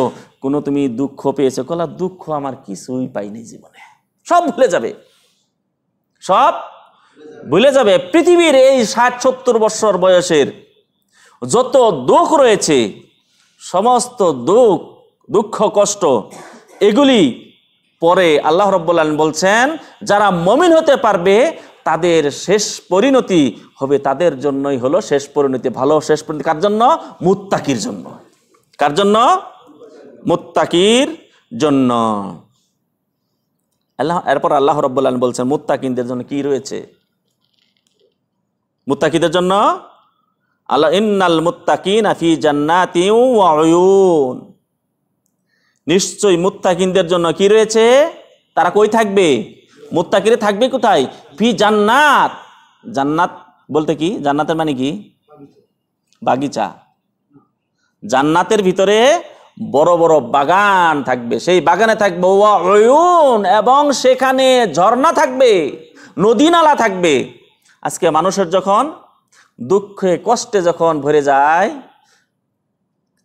কোনো তুমি দুঃখ পেয়েছো কলা দুঃখ আমার কিছুই পাইনি জীবনে সব ভুলে যাবে সব ভুলে যাবে পৃথিবীর এই ষাট সত্তর বছর বয়সের যত দুঃখ রয়েছে সমস্ত দুঃখ দুঃখ কষ্ট এগুলি পরে আল্লাহ রব্বুল্লাহ বলছেন যারা মমিন হতে পারবে তাদের শেষ পরিণতি হবে তাদের জন্যই হলো শেষ পরিণতি ভালো শেষ পরিণতি কার জন্য মুত্তাকির জন্য কার জন্য মুত্তাকির জন্য আল্লাহ এরপর আল্লাহ রব্বুল্লাহ বলছেন মুত্তাকিনদের জন্য কি রয়েছে মুত্তাকিদের জন্য আল্লাহ ইন্নাল মুত্তাকিন আফি জান্নাতিউন নিশ্চয়ই মুত্তাকিনদের জন্য কি রয়েছে তারা কই থাকবে মুত্তাকিরে থাকবে কোথায় ফি জান্নাত জান্নাত বলতে কি জান্নাতের মানে কি বাগিচা জান্নাতের ভিতরে বড় বড় বাগান থাকবে সেই বাগানে থাকবে এবং সেখানে ঝর্ণা থাকবে নদী নালা থাকবে আজকে মানুষের যখন দুঃখে কষ্টে যখন ভরে যায়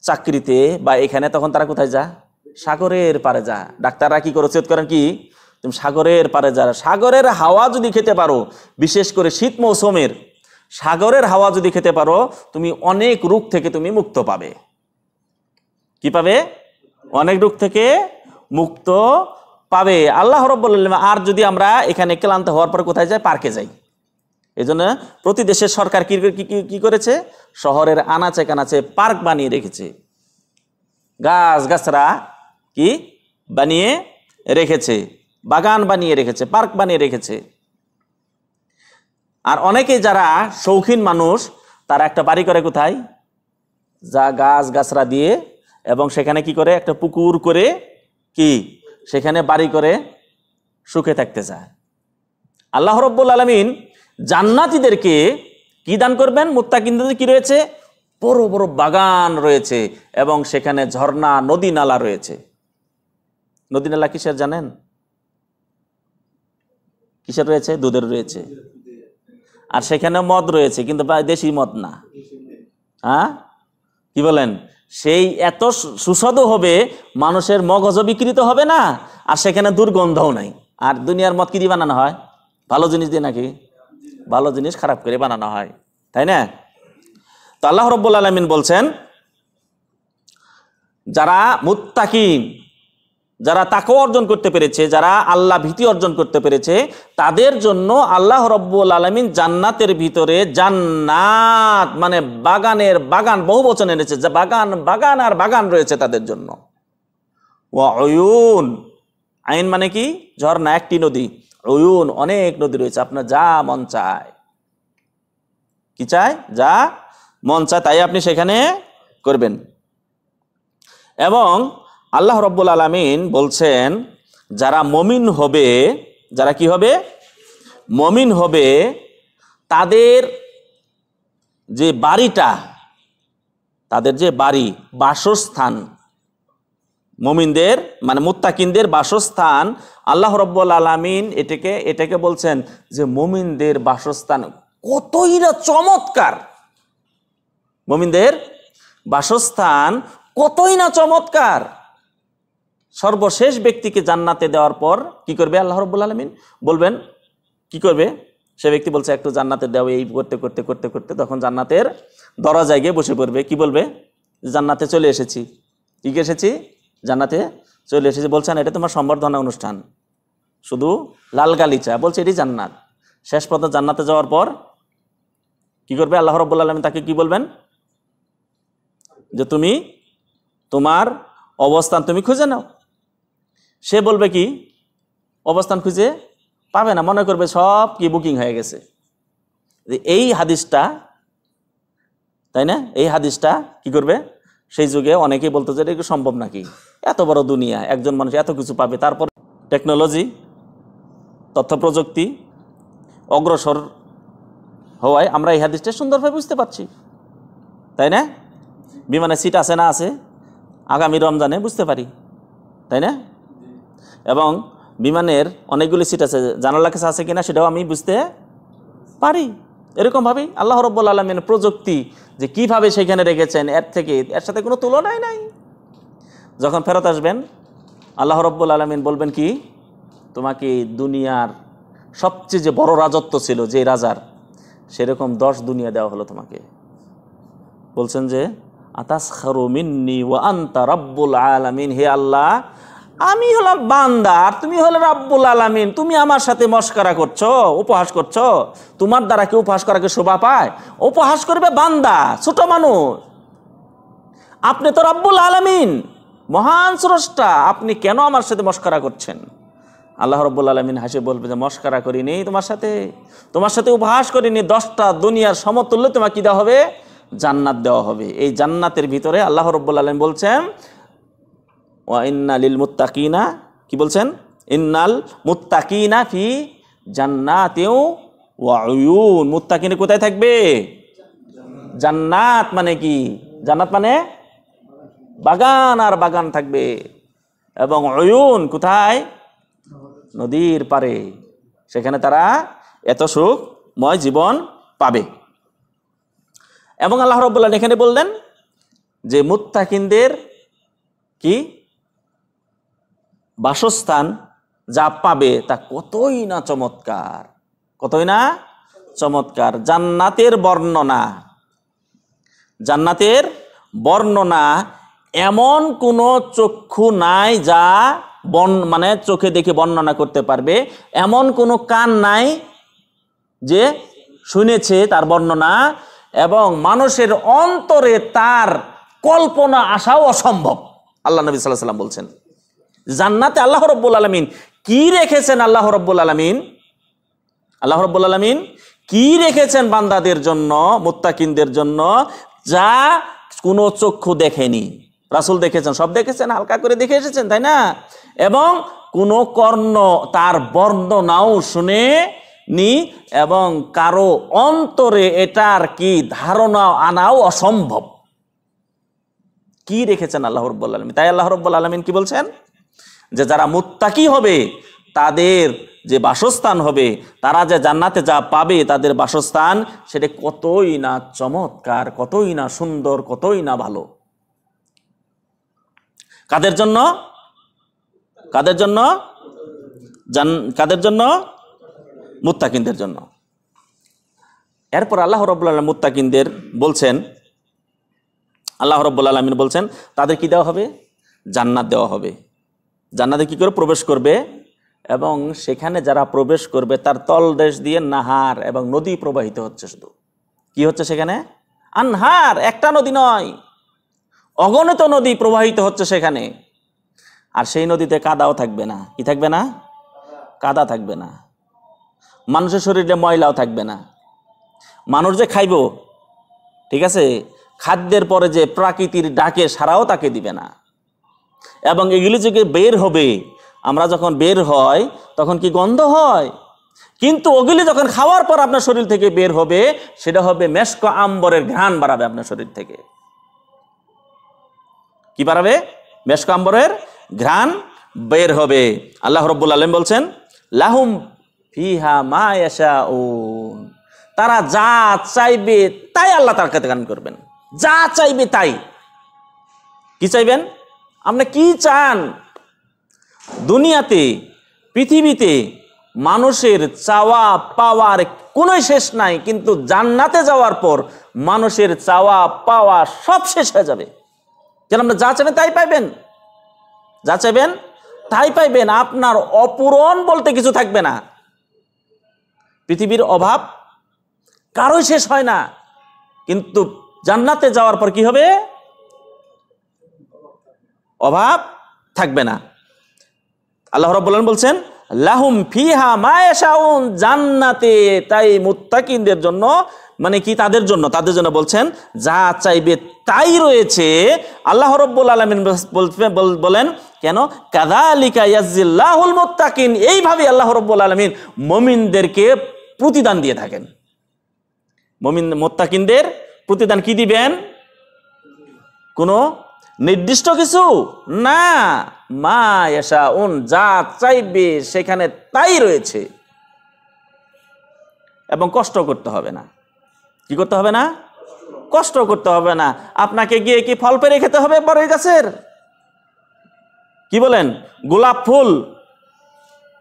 চাকরিতে বা এখানে তখন তারা কোথায় যা সাগরের পারে যা ডাক্তাররা কি করে করেন কি তুমি সাগরের পারে যা সাগরের হাওয়া যদি খেতে পারো বিশেষ করে শীত মৌসুমের সাগরের হাওয়া যদি খেতে পারো তুমি অনেক রোগ থেকে তুমি মুক্ত পাবে কি পাবে অনেক রোগ থেকে মুক্ত পাবে আল্লাহ রব্বুল আর যদি আমরা এখানে ক্লান্ত হওয়ার পর কোথায় যাই পার্কে যাই এই জন্য প্রতি দেশের সরকার কী কী করেছে শহরের আনাচে কানাচে পার্ক বানিয়ে রেখেছে গাছ গাছরা কি বানিয়ে রেখেছে বাগান বানিয়ে রেখেছে পার্ক বানিয়ে রেখেছে আর অনেকে যারা শৌখিন মানুষ তারা একটা বাড়ি করে কোথায় যা গাছ গাছরা দিয়ে এবং সেখানে কি করে একটা পুকুর করে কি সেখানে বাড়ি করে সুখে থাকতে চায় আল্লাহ রব্বুল আলমিন জান্নাতিদেরকে কি দান করবেন কিন্তু কি রয়েছে বড় বড় বাগান রয়েছে এবং সেখানে ঝর্ণা নদী নালা রয়েছে নদী নালা কিসের জানেন কিসের রয়েছে দুধের রয়েছে আর সেখানে মদ রয়েছে কিন্তু দেশি মদ না হ্যাঁ কি বলেন সেই এত সুস্বাদু হবে মানুষের মগজ বিকৃত হবে না আর সেখানে দুর্গন্ধও নাই আর দুনিয়ার মত কি দিয়ে বানানো হয় ভালো জিনিস দিয়ে নাকি ভালো জিনিস খারাপ করে বানানো হয় তাই না তো আল্লাহ রব্বুল আলমিন বলছেন যারা মুত্তাকিম যারা তাকে অর্জন করতে পেরেছে যারা আল্লাহ ভীতি অর্জন করতে পেরেছে তাদের জন্য আল্লাহ রব্বুল আলমিন জান্নাতের ভিতরে জান্নাত মানে বাগানের বাগান বহু বচন এনেছে যা বাগান বাগান আর বাগান রয়েছে তাদের জন্য অয়ুন আইন মানে কি ঝর্ণা একটি নদী অয়ুন অনেক নদী রয়েছে আপনার যা মন চায় কি চায় যা মন চায় তাই আপনি সেখানে করবেন এবং আল্লাহ রব্বুল আলমিন বলছেন যারা মমিন হবে যারা কি হবে মমিন হবে তাদের যে বাড়িটা তাদের যে বাড়ি বাসস্থান মমিনদের মানে মুত্তাকিনদের বাসস্থান আল্লাহ রব্বুল আলমিন এটাকে এটাকে বলছেন যে মমিনদের বাসস্থান কতই না চমৎকার মমিনদের বাসস্থান কতই না চমৎকার সর্বশেষ ব্যক্তিকে জান্নাতে দেওয়ার পর কি করবে আল্লাহ রব্বুল আলমিন বলবেন কি করবে সে ব্যক্তি বলছে একটু জান্নাতে দেওয়া এই করতে করতে করতে করতে তখন জান্নাতের দরজায় গিয়ে বসে পড়বে কি বলবে জান্নাতে চলে এসেছি কি এসেছি জান্নাতে চলে এসেছি বলছেন এটা তোমার সম্বর্ধনা অনুষ্ঠান শুধু লাল গালিচা বলছে এটি জান্নাত শেষ পর্যন্ত জান্নাতে যাওয়ার পর কি করবে আল্লাহ রব্বুল আলমিন তাকে কি বলবেন যে তুমি তোমার অবস্থান তুমি খুঁজে নাও সে বলবে কি অবস্থান খুঁজে পাবে না মনে করবে সব কি বুকিং হয়ে গেছে এই হাদিসটা তাই না এই হাদিসটা কি করবে সেই যুগে অনেকেই বলতো যে এটা সম্ভব নাকি এত বড় দুনিয়া একজন মানুষ এত কিছু পাবে তারপর টেকনোলজি তথ্য প্রযুক্তি অগ্রসর হওয়ায় আমরা এই হাদিসটা সুন্দরভাবে বুঝতে পারছি তাই না বিমানে সিট আছে না আছে আগামী রমজানে বুঝতে পারি তাই না এবং বিমানের অনেকগুলি সিট আছে জানালা কাছে আছে কিনা সেটাও আমি বুঝতে পারি এরকমভাবেই আল্লাহ রব্বুল আলমিন প্রযুক্তি যে কিভাবে সেখানে রেখেছেন এর থেকে এর সাথে কোনো তুলনাই নাই যখন ফেরত আসবেন আল্লাহ রব্বুল আলমিন বলবেন কি তোমাকে দুনিয়ার সবচেয়ে যে বড় রাজত্ব ছিল যে রাজার সেরকম দশ দুনিয়া দেওয়া হলো তোমাকে বলছেন যে আতাস খারু মিন্নি ও আন্তা রব্বুল আলামিন হে আল্লাহ আমি হলাম বান্দা আর তুমি হলে রাব্বুল আলামিন তুমি আমার সাথে মস্করা করছো উপহাস করছো তোমার দ্বারা কি উপহাস করাকে শোভা পায় উপহাস করবে বান্দা ছোট মানুষ আপনি তো রাব্বুল আলমিন মহান স্রষ্টা আপনি কেন আমার সাথে মস্করা করছেন আল্লাহ রব্বুল আলমিন হাসে বলবে যে মস্করা করিনি তোমার সাথে তোমার সাথে উপহাস করিনি দশটা দুনিয়ার সমতুল্য তোমার কি দেওয়া হবে জান্নাত দেওয়া হবে এই জান্নাতের ভিতরে আল্লাহ রব্বুল আলম বলছেন ওয়া ইন্নালিল মুত্তাকিনা কি বলছেন ইন্নাল মুত্তাকিনা ফি জান্নাতেও ওয়াউন মুত্তাকিনে কোথায় থাকবে জান্নাত মানে কি জান্নাত মানে বাগান আর বাগান থাকবে এবং অয়ুন কোথায় নদীর পারে সেখানে তারা এত সুখময় জীবন পাবে এবং আল্লাহ রব্বুল্লাহ এখানে বললেন যে মুত্তাকিনদের কি বাসস্থান যা পাবে তা কতই না চমৎকার কতই না চমৎকার জান্নাতের বর্ণনা জান্নাতের বর্ণনা এমন কোনো চক্ষু নাই যা বন মানে চোখে দেখে বর্ণনা করতে পারবে এমন কোনো কান নাই যে শুনেছে তার বর্ণনা এবং মানুষের অন্তরে তার কল্পনা আসাও অসম্ভব আল্লাহ নবী সাল্লাহ সাল্লাম বলছেন জান্নাতে আল্লাহ রব্বুল আলমিন কি রেখেছেন আল্লাহ রব্বুল আলমিন আল্লাহ রব্বুল আলমিন কি রেখেছেন বান্দাদের জন্য মোত্তাকিনদের জন্য যা কোনো চক্ষু দেখেনি রাসুল দেখেছেন সব দেখেছেন হালকা করে দেখে এসেছেন তাই না এবং কোনো কর্ণ তার বর্ণনাও শুনে নি এবং কারো অন্তরে এটার কি ধারণা আনাও অসম্ভব কি রেখেছেন আল্লাহ রব্বুল আলমিন তাই আল্লাহ রব্বুল আলমিন কি বলছেন যে যারা মুত্তাকি হবে তাদের যে বাসস্থান হবে তারা যে জান্নাতে যা পাবে তাদের বাসস্থান সেটা কতই না চমৎকার কতই না সুন্দর কতই না ভালো কাদের জন্য কাদের জন্য কাদের জন্য মুত্তাকিনদের জন্য এরপর আল্লাহ রব্লা মুত্তাকিনদের বলছেন আল্লাহ রব্বুল আলমিন বলছেন তাদের কি দেওয়া হবে জান্নাত দেওয়া হবে জান্নাতে কি করে প্রবেশ করবে এবং সেখানে যারা প্রবেশ করবে তার তল দেশ দিয়ে নাহার এবং নদী প্রবাহিত হচ্ছে শুধু কি হচ্ছে সেখানে আনহার একটা নদী নয় অগণিত নদী প্রবাহিত হচ্ছে সেখানে আর সেই নদীতে কাদাও থাকবে না কি থাকবে না কাদা থাকবে না মানুষের শরীরে ময়লাও থাকবে না মানুষ যে খাইব ঠিক আছে খাদ্যের পরে যে প্রাকৃতির ডাকে সারাও তাকে দিবে না এবং এগুলি থেকে বের হবে আমরা যখন বের হয় তখন কি গন্ধ হয় কিন্তু ওগুলি যখন খাওয়ার পর আপনার শরীর থেকে বের হবে সেটা হবে মেশক আম্বরের ঘ্রাণ বাড়াবে আপনার শরীর থেকে কি বাড়াবে মেশক আম্বরের ঘ্রাণ বের হবে আল্লাহ রব্বুল আলম বলছেন লাহুম ফিহা মা তারা যা চাইবে তাই আল্লাহ তার কাছে গান করবেন যা চাইবে তাই কি চাইবেন আপনি কি চান দুনিয়াতে পৃথিবীতে মানুষের চাওয়া পাওয়ার কোনো শেষ নাই কিন্তু জান্নাতে যাওয়ার পর মানুষের চাওয়া পাওয়া সব শেষ হয়ে যাবে যেন আপনি যা চাবেন তাই পাইবেন যা চাইবেন তাই পাইবেন আপনার অপূরণ বলতে কিছু থাকবে না পৃথিবীর অভাব কারোই শেষ হয় না কিন্তু জান্নাতে যাওয়ার পর কি হবে অভাব থাকবে না আল্লাহ রব্বুল্লাহ বলছেন লাহুম ফিহা মায়াশাউন জান্নাতে তাই মুত্তাকিনদের জন্য মানে কি তাদের জন্য তাদের জন্য বলছেন যা চাইবে তাই রয়েছে আল্লাহ রব্বুল আলমিন বলেন কেন কাদালিকা ইয়াজিল্লাহুল মুত্তাকিন এইভাবে আল্লাহ রব্বুল আলমিন মমিনদেরকে প্রতিদান দিয়ে থাকেন মমিন মোত্তাকিনদের প্রতিদান কি দিবেন কোনো নির্দিষ্ট কিছু না মা এসা উন যা চাইবে সেখানে তাই রয়েছে এবং কষ্ট করতে হবে না কি করতে হবে না কষ্ট করতে হবে না আপনাকে গিয়ে কি ফল পেরে খেতে হবে বরের গাছের কি বলেন গোলাপ ফুল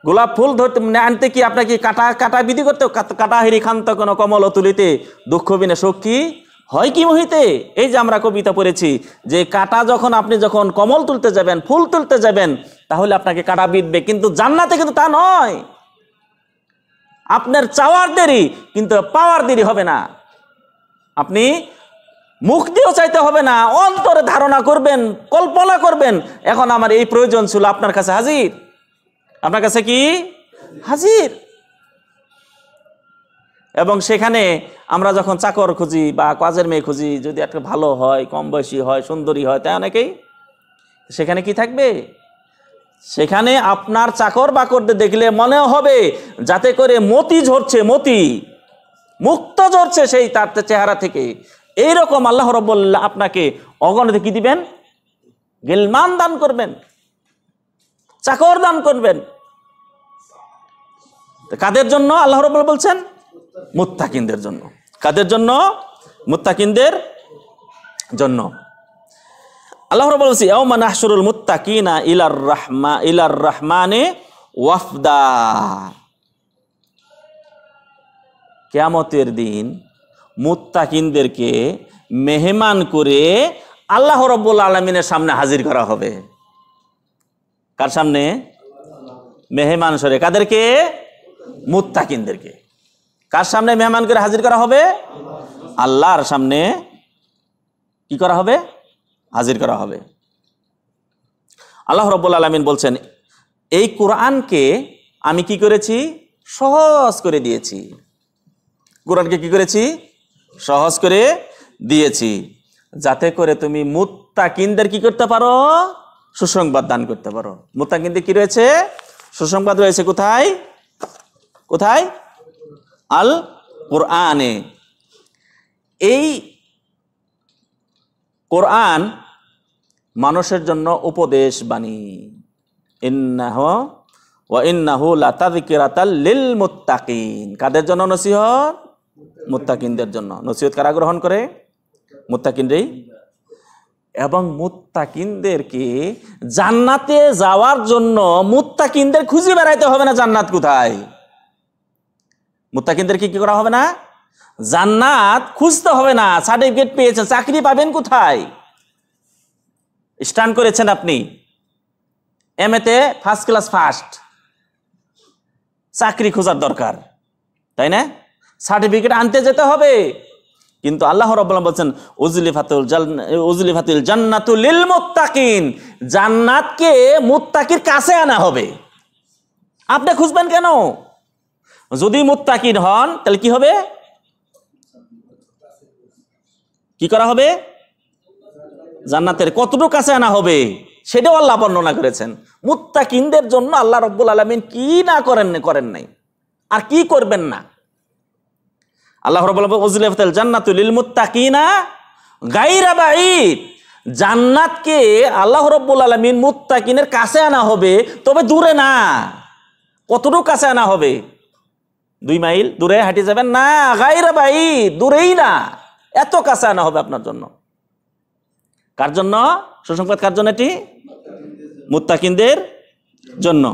গোলাপ ফুল ধরতে মানে আনতে কি আপনাকে কাটা কাটা বিধি করতে কাটা হেরি খান্ত কোনো কমল তুলিতে দুঃখ বিনে শোক কি হয় কি মহিতে এই যে আমরা কবিতা পড়েছি যে কাটা যখন আপনি যখন কমল তুলতে যাবেন ফুল তুলতে যাবেন তাহলে আপনাকে কাটা বিঁধবে কিন্তু জান্নাতে কিন্তু তা নয় আপনার চাওয়ার দেরি কিন্তু পাওয়ার দেরি হবে না আপনি মুখ দিয়েও চাইতে হবে না অন্তরে ধারণা করবেন কল্পনা করবেন এখন আমার এই প্রয়োজন ছিল আপনার কাছে হাজির আপনার কাছে কি হাজির এবং সেখানে আমরা যখন চাকর খুঁজি বা কাজের মেয়ে খুঁজি যদি একটা ভালো হয় কম বয়সী হয় সুন্দরী হয় তাই অনেকেই সেখানে কি থাকবে সেখানে আপনার চাকর বাকরদের দেখলে মনে হবে যাতে করে মতি ঝরছে মতি মুক্ত ঝরছে সেই তার চেহারা থেকে এই রকম আল্লাহ রব্বুল্লাহ আপনাকে অগণিত কি দিবেন গেলমান দান করবেন চাকর দান করবেন কাদের জন্য আল্লাহ রব্বুল বলছেন মুত্তাকিনদের জন্য কাদের জন্য মুত্তাকিনদের জন্য আল্লাহ রবুল বলছি এও মানাহসুরুল মুত্তাকিনা ইলার রাহমা ইলার রহমানে ওয়াফদা কেয়ামতের দিন মুত্তাকিনদেরকে মেহমান করে আল্লাহ রব্বুল আলমিনের সামনে হাজির করা হবে কার সামনে মেহমান সরে কাদেরকে মুত্তাকিনদেরকে কার সামনে মেহমান করে হাজির করা হবে আল্লাহর সামনে কি করা হবে হাজির করা হবে আল্লাহ রব্বুল আলমিন বলছেন এই কোরআনকে আমি কি করেছি সহজ করে দিয়েছি কোরআনকে কি করেছি সহজ করে দিয়েছি যাতে করে তুমি মুত্তাকিনদের কি করতে পারো সুসংবাদ দান করতে পারো মুত্তাকিনদের কি রয়েছে সুসংবাদ রয়েছে কোথায় কোথায় আল কোরআনে এই কোরআন মানুষের জন্য উপদেশ বাণী ইন্নাহ ও ইন্নাহু লিল মুত্তাকিন কাদের জন্য নসিহত মুত্তাকিনদের জন্য নসিহত কারা গ্রহণ করে মুত্তাকিনরাই এবং মুত্তাকিনদেরকে জান্নাতে যাওয়ার জন্য মুত্তাকিনদের খুঁজে বেড়াইতে হবে না জান্নাত কোথায় মোত্তাকিনদেরকে কি করা হবে না জান্নাত খুঁজতে হবে না সার্টিফিকেট পেয়েছেন চাকরি পাবেন কোথায় স্টান করেছেন আপনি এম এতে ফার্স্ট ক্লাস ফার্স্ট চাকরি খোঁজার দরকার তাই না সার্টিফিকেট আনতে যেতে হবে কিন্তু আল্লাহ রবাহ বলছেন উজলি ফাতুল জান্নাতুল ইল মুত্তাকিন জান্নাতকে মুত্তাকির কাছে আনা হবে আপনি খুঁজবেন কেন যদি মুত্তাকিন হন তাহলে কি হবে কি করা হবে জান্নাতের কতটুকু কাছে আনা হবে সেটাও আল্লাহ বর্ণনা করেছেন মুত্তাকিনদের জন্য আল্লাহ রব্বুল আলমিন কি না করেন করেন নাই আর কি করবেন না আল্লাহ রবাহ জান্নাতুল মুত্তাকিনা গাইরা জান্নাতকে আল্লাহ রব্বুল আলমিন মুত্তাকিনের কাছে আনা হবে তবে দূরে না কতটুকু কাছে আনা হবে দুই মাইল দূরে হাঁটি যাবেন না গাইরা ভাই দূরেই না এত কাছে আনা হবে আপনার জন্য কার জন্য সুসংবাদ কার জন্য এটি মুত্তাকিনদের জন্য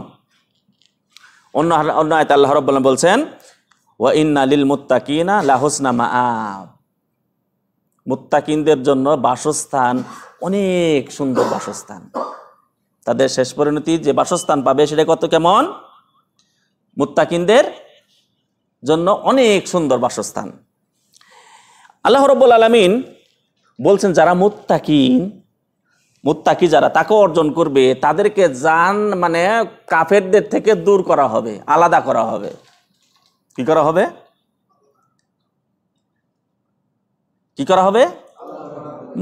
অন্য অন্য আয়তা আল্লাহ রব বলছেন ওয়া ইন্না লিল মুত্তাকিনা লাহসনা মা মুত্তাকিনদের জন্য বাসস্থান অনেক সুন্দর বাসস্থান তাদের শেষ পরিণতি যে বাসস্থান পাবে সেটা কত কেমন মুত্তাকিনদের জন্য অনেক সুন্দর বাসস্থান আল্লাহ রব্বুল আলমিন বলছেন যারা মুত্তাকিন মুত্তাকি যারা তাকে অর্জন করবে তাদেরকে জান মানে কাফেরদের থেকে দূর করা হবে আলাদা করা হবে কি করা হবে কি করা হবে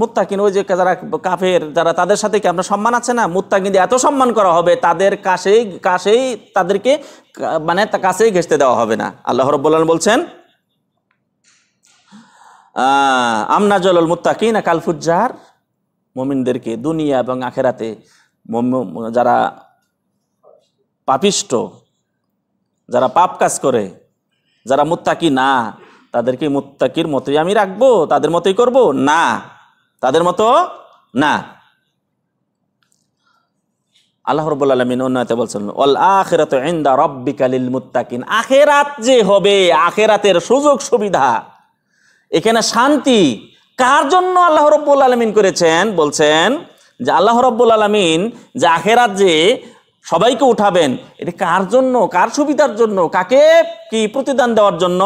মুত্তাকিন ওই যে যারা কাফের যারা তাদের সাথে কি আপনার সম্মান আছে না মুত্তাকিন এত সম্মান করা হবে তাদের কাছেই কাছেই তাদেরকে মানে কাছেই ঘেঁচতে দেওয়া হবে না আল্লাহ রব্বুল্লাহ বলছেন আমনা জলল মুত্তাকিন কালফুজ্জার মমিনদেরকে দুনিয়া এবং আখেরাতে যারা পাপিষ্ট যারা পাপ কাজ করে যারা মুত্তাকি না তাদেরকে মুত্তাকির মতোই আমি রাখবো তাদের মতোই করব না তাদের মতো না আল্লাহ রব আলমিন অন্যতে বলছেন অল আখেরাত ইন্দা রব্বিকালিল মুত্তাকিন আখেরাত যে হবে আখেরাতের সুযোগ সুবিধা এখানে শান্তি কার জন্য আল্লাহ রব্বুল আলমিন করেছেন বলছেন যে আল্লাহ রব্বুল আলমিন যে আখেরাত যে সবাইকে উঠাবেন এটা কার জন্য কার সুবিধার জন্য কাকে কি প্রতিদান দেওয়ার জন্য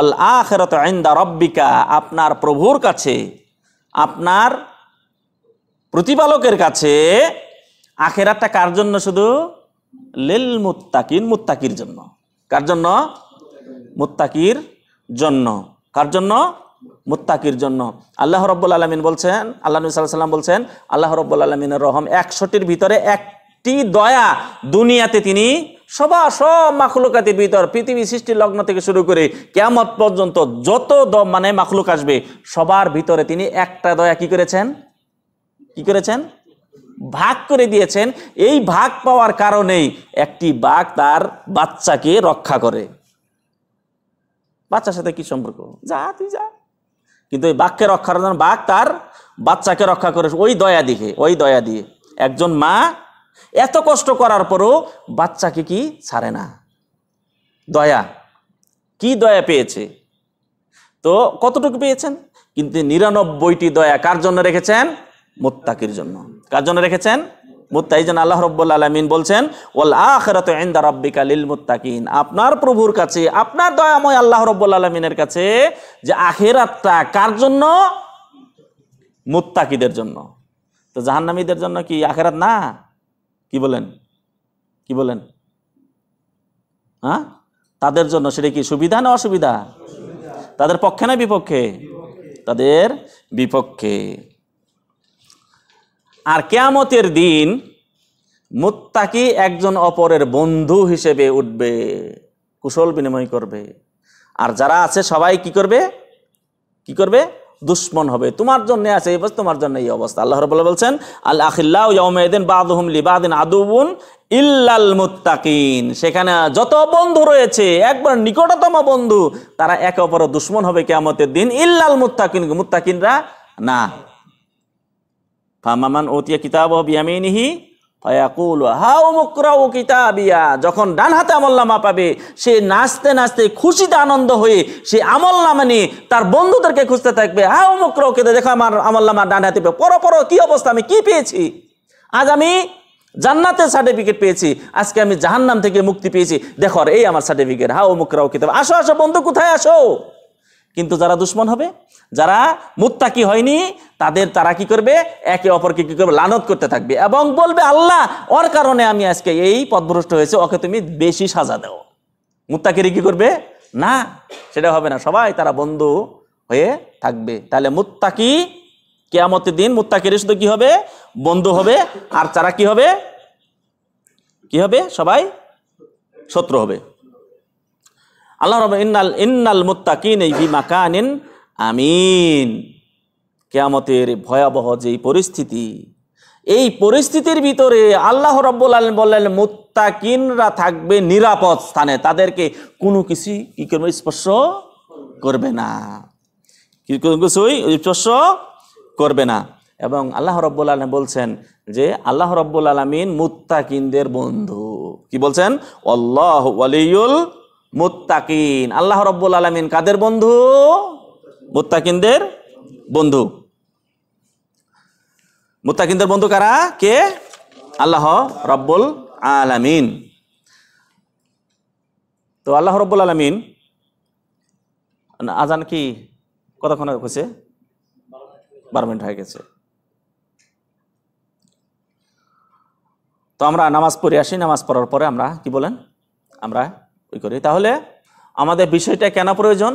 অল আখেরাত আইন্দা রব্বিকা আপনার প্রভুর কাছে আপনার প্রতিপালকের কাছে আখেরাতটা কার জন্য শুধু লিল মুত্তাকিন মুত্তাকির জন্য কার জন্য মুত্তাকির জন্য কার জন্য মুত্তাকির জন্য আল্লাহ রব্বুল আলমিন বলছেন আল্লাহ নবী সাল্লাম বলছেন আল্লাহ রব্বুল আলমিনের রহম একশোটির ভিতরে একটি দয়া দুনিয়াতে তিনি সবা সব মাখলুকাতের ভিতর পৃথিবী সৃষ্টির লগ্ন থেকে শুরু করে কেমত পর্যন্ত যত দ মানে মাখলুক আসবে সবার ভিতরে তিনি একটা দয়া কি করেছেন কি করেছেন ভাগ করে দিয়েছেন এই ভাগ পাওয়ার কারণেই একটি বাঘ তার বাচ্চাকে রক্ষা করে বাচ্চার সাথে কি সম্পর্ক যা তুই যা কিন্তু এই বাঘকে রক্ষার জন্য বাঘ তার বাচ্চাকে রক্ষা করে ওই দয়া দিকে ওই দয়া দিয়ে একজন মা এত কষ্ট করার পরও বাচ্চাকে কি ছাড়ে না দয়া কি দয়া পেয়েছে তো কতটুকু পেয়েছেন কিন্তু নিরানব্বইটি দয়া কার জন্য রেখেছেন মোত্তাকির জন্য কার জন্য রেখেছেন মোত্তাই যেন আল্লাহ রব্বুল আলমিন বলছেন ওল আখরাত এন্দা রব্বিকা লীল মোত্তাকিন আপনার প্রভুর কাছে আপনার দয়াময় আল্লাহ রব্বুল আলমিনের কাছে যে আখেরাতটা কার জন্য মোত্তাকিদের জন্য তো জাহান্নামীদের জন্য কি আখেরাত না কি বলেন কি বলেন হ্যাঁ তাদের জন্য সেটা কি সুবিধা না অসুবিধা তাদের পক্ষে না বিপক্ষে তাদের বিপক্ষে আর কেয়ামতের দিন মুত্তাকি একজন অপরের বন্ধু হিসেবে উঠবে কুশল বিনিময় করবে আর যারা আছে সবাই কি করবে কি করবে দুশ্মন হবে তোমার জন্য আছে এই তোমার জন্য এই অবস্থা আল্লাহ রবাহ বলছেন আল আখিল্লাউমেদিন বাদহুম লিবাদিন আদুবুন ইল্লাল মুত্তাকিন সেখানে যত বন্ধু রয়েছে একবার নিকটতম বন্ধু তারা একে অপর দুশ্মন হবে কেমতের দিন ইল্লাল মুত্তাকিন মুত্তাকিনরা না ফামামান ওতিয়া কিতাব বিয়ামিনিহি যখন ডান হাতে আমল্লামা পাবে সে নাচতে নাচতে খুশিতে আনন্দ হয়ে সে আমল্লামা নিয়ে তার বন্ধুদেরকে খুঁজতে থাকবে হা অমুক্র কেদে দেখো আমার আমল্লামা ডান হাতে পর পর কি অবস্থা আমি কি পেয়েছি আজ আমি জান্নাতের সার্টিফিকেট পেয়েছি আজকে আমি জাহান্নাম থেকে মুক্তি পেয়েছি দেখো এই আমার সার্টিফিকেট হা অমুকরাও কিতাব আসো আসো বন্ধু কোথায় আসো কিন্তু যারা দুশ্মন হবে যারা মুত্তাকি হয়নি তাদের তারা কি করবে একে অপরকে কি করবে লানত করতে থাকবে এবং বলবে আল্লাহ ওর কারণে আমি আজকে এই পদভ্রষ্ট হয়েছে ওকে তুমি বেশি সাজা দাও মুত্তাকিরি কি করবে না সেটা হবে না সবাই তারা বন্ধু হয়ে থাকবে তাহলে মুত্তাকি কেয়ামতের দিন মুত্তাকির শুধু কি হবে বন্ধু হবে আর তারা কি হবে কি হবে সবাই শত্রু হবে আল্লাহ রব ইন্নাল ইন্নাল মুতাকিন এই বিমা কানিন আমিন কেয়ামতের ভয়াবহ যেই পরিস্থিতি এই পরিস্থিতির ভিতরে আল্লাহ রব্বুল আলম বললেন মুত্তাকিনরা থাকবে নিরাপদ স্থানে তাদেরকে কোনো কিছু কি করবে স্পর্শ করবে না কিছুই স্পর্শ করবে না এবং আল্লাহ রব্বুল আলম বলছেন যে আল্লাহ রব্বুল আলমিন মুত্তাকিনদের বন্ধু কি বলছেন অল্লাহ ওয়ালিউল মোত্তাকিন আল্লাহ রব্বুল আলমিন কাদের বন্ধু মোত্তাকিনদের বন্ধু মোত্তাকিনদের বন্ধু কারা কে আল্লাহ রব্বুল আলমিন তো আল্লাহ রব্বুল আলমিন আজান কি কতক্ষণ হয়েছে বারো মিনিট হয়ে গেছে তো আমরা নামাজ পড়ে আসি নামাজ পড়ার পরে আমরা কি বলেন আমরা ওই করি তাহলে আমাদের বিষয়টা কেন প্রয়োজন